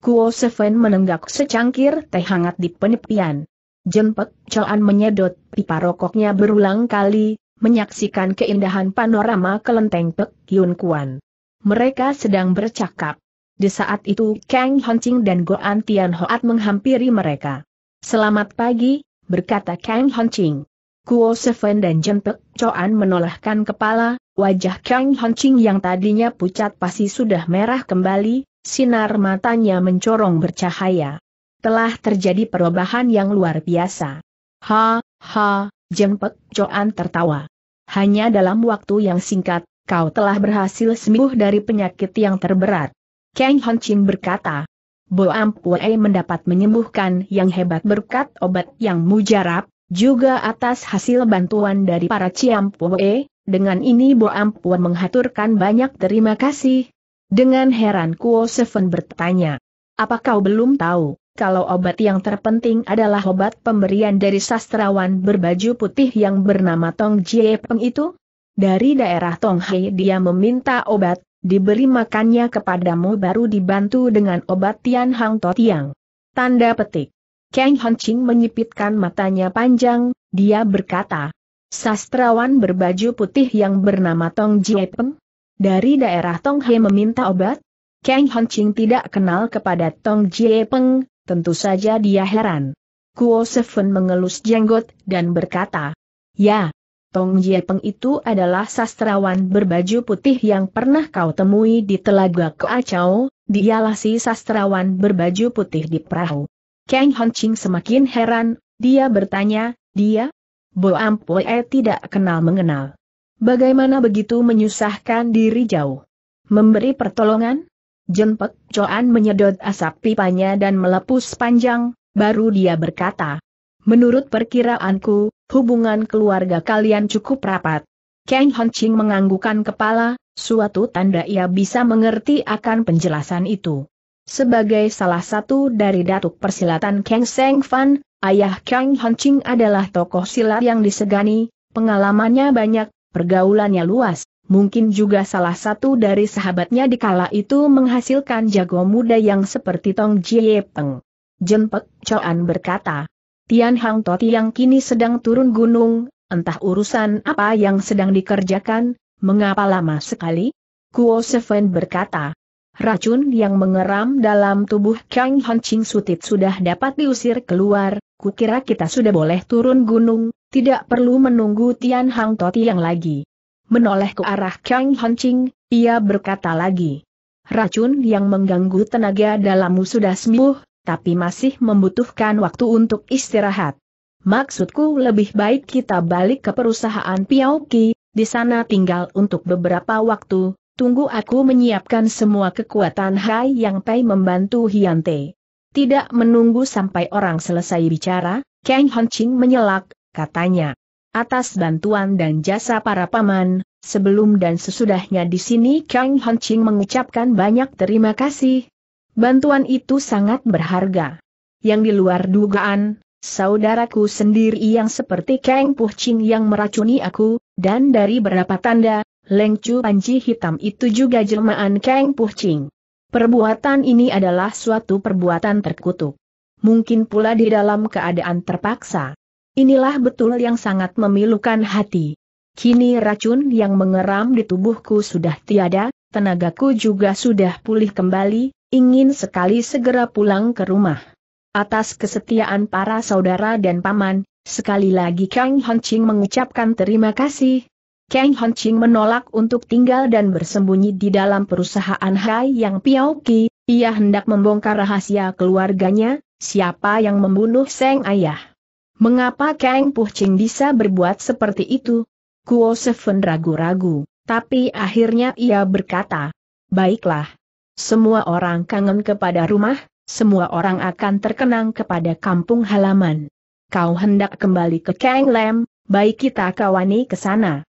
Kuo Seven menenggak secangkir teh hangat di penepian. Jempek Choan menyedot pipa rokoknya berulang kali, menyaksikan keindahan panorama kelenteng Pek Yun Kuan. Mereka sedang bercakap. Di saat itu Kang Hancing dan Goan Tian Hoat menghampiri mereka. Selamat pagi, berkata Kang Hancing. Kuo Seven dan Jempek Choan menolehkan kepala, Wajah Kang Hongqing yang tadinya pucat pasti sudah merah kembali, sinar matanya mencorong bercahaya. Telah terjadi perubahan yang luar biasa. Ha, ha, jempek Joan tertawa. Hanya dalam waktu yang singkat, kau telah berhasil sembuh dari penyakit yang terberat. Kang Hongqing berkata, Bo Ampuei mendapat menyembuhkan yang hebat berkat obat yang mujarab, juga atas hasil bantuan dari para Ciampuei, dengan ini Bo Ampuan menghaturkan banyak terima kasih. Dengan heran Kuo Seven bertanya. Apa kau belum tahu, kalau obat yang terpenting adalah obat pemberian dari sastrawan berbaju putih yang bernama Tong Jie Peng itu? Dari daerah Tong dia meminta obat, diberi makannya kepadamu baru dibantu dengan obat Tian Hang To Tiang. Tanda petik. Kang Hon Ching menyipitkan matanya panjang, dia berkata, Sastrawan berbaju putih yang bernama Tong Jiepeng? Dari daerah Tong He meminta obat? Kang Ching tidak kenal kepada Tong Jiepeng, tentu saja dia heran. Kuo Seven mengelus jenggot dan berkata, Ya, Tong Jiepeng itu adalah sastrawan berbaju putih yang pernah kau temui di Telaga Koacau, dialah si sastrawan berbaju putih di perahu. Kang Ching semakin heran, dia bertanya, dia? Bo Ampoe tidak kenal mengenal. Bagaimana begitu menyusahkan diri jauh? Memberi pertolongan? Jenpek Coan menyedot asap pipanya dan melepus panjang, baru dia berkata. Menurut perkiraanku, hubungan keluarga kalian cukup rapat. Kang Honching menganggukan kepala, suatu tanda ia bisa mengerti akan penjelasan itu. Sebagai salah satu dari datuk persilatan Kang Seng Fan, ayah Kang Hanching adalah tokoh silat yang disegani, pengalamannya banyak, pergaulannya luas, mungkin juga salah satu dari sahabatnya di kala itu menghasilkan jago muda yang seperti Tong Jie Peng. Jempek Choan berkata, Tian Hang Toti yang kini sedang turun gunung, entah urusan apa yang sedang dikerjakan, mengapa lama sekali? Kuo Seven berkata, Racun yang mengeram dalam tubuh Kang Han Ching Sutit sudah dapat diusir keluar, kukira kita sudah boleh turun gunung, tidak perlu menunggu Tian Hang Toti yang lagi. Menoleh ke arah Kang Han Ching, ia berkata lagi. Racun yang mengganggu tenaga dalammu sudah sembuh, tapi masih membutuhkan waktu untuk istirahat. Maksudku lebih baik kita balik ke perusahaan Piauki, di sana tinggal untuk beberapa waktu, Tunggu aku menyiapkan semua kekuatan Hai Yang Pei membantu Hian Tidak menunggu sampai orang selesai bicara, Kang Honching menyelak, katanya. Atas bantuan dan jasa para paman, sebelum dan sesudahnya di sini Kang Honching mengucapkan banyak terima kasih. Bantuan itu sangat berharga. Yang di luar dugaan, saudaraku sendiri yang seperti Kang Puching yang meracuni aku, dan dari berapa tanda, Lengcu panci hitam itu juga jelmaan Kang Puching. Perbuatan ini adalah suatu perbuatan terkutuk. Mungkin pula di dalam keadaan terpaksa. Inilah betul yang sangat memilukan hati. Kini racun yang mengeram di tubuhku sudah tiada, tenagaku juga sudah pulih kembali, ingin sekali segera pulang ke rumah. Atas kesetiaan para saudara dan paman, sekali lagi Kang Ching mengucapkan terima kasih, Kang Hon Hanching menolak untuk tinggal dan bersembunyi di dalam perusahaan Hai Yang Piao Ki, ia hendak membongkar rahasia keluarganya, siapa yang membunuh Seng Ayah. Mengapa Kang Ching bisa berbuat seperti itu? Kuo Seven ragu-ragu, tapi akhirnya ia berkata, Baiklah. Semua orang kangen kepada rumah, semua orang akan terkenang kepada kampung halaman. Kau hendak kembali ke Kang Lem, baik kita kawani ke sana.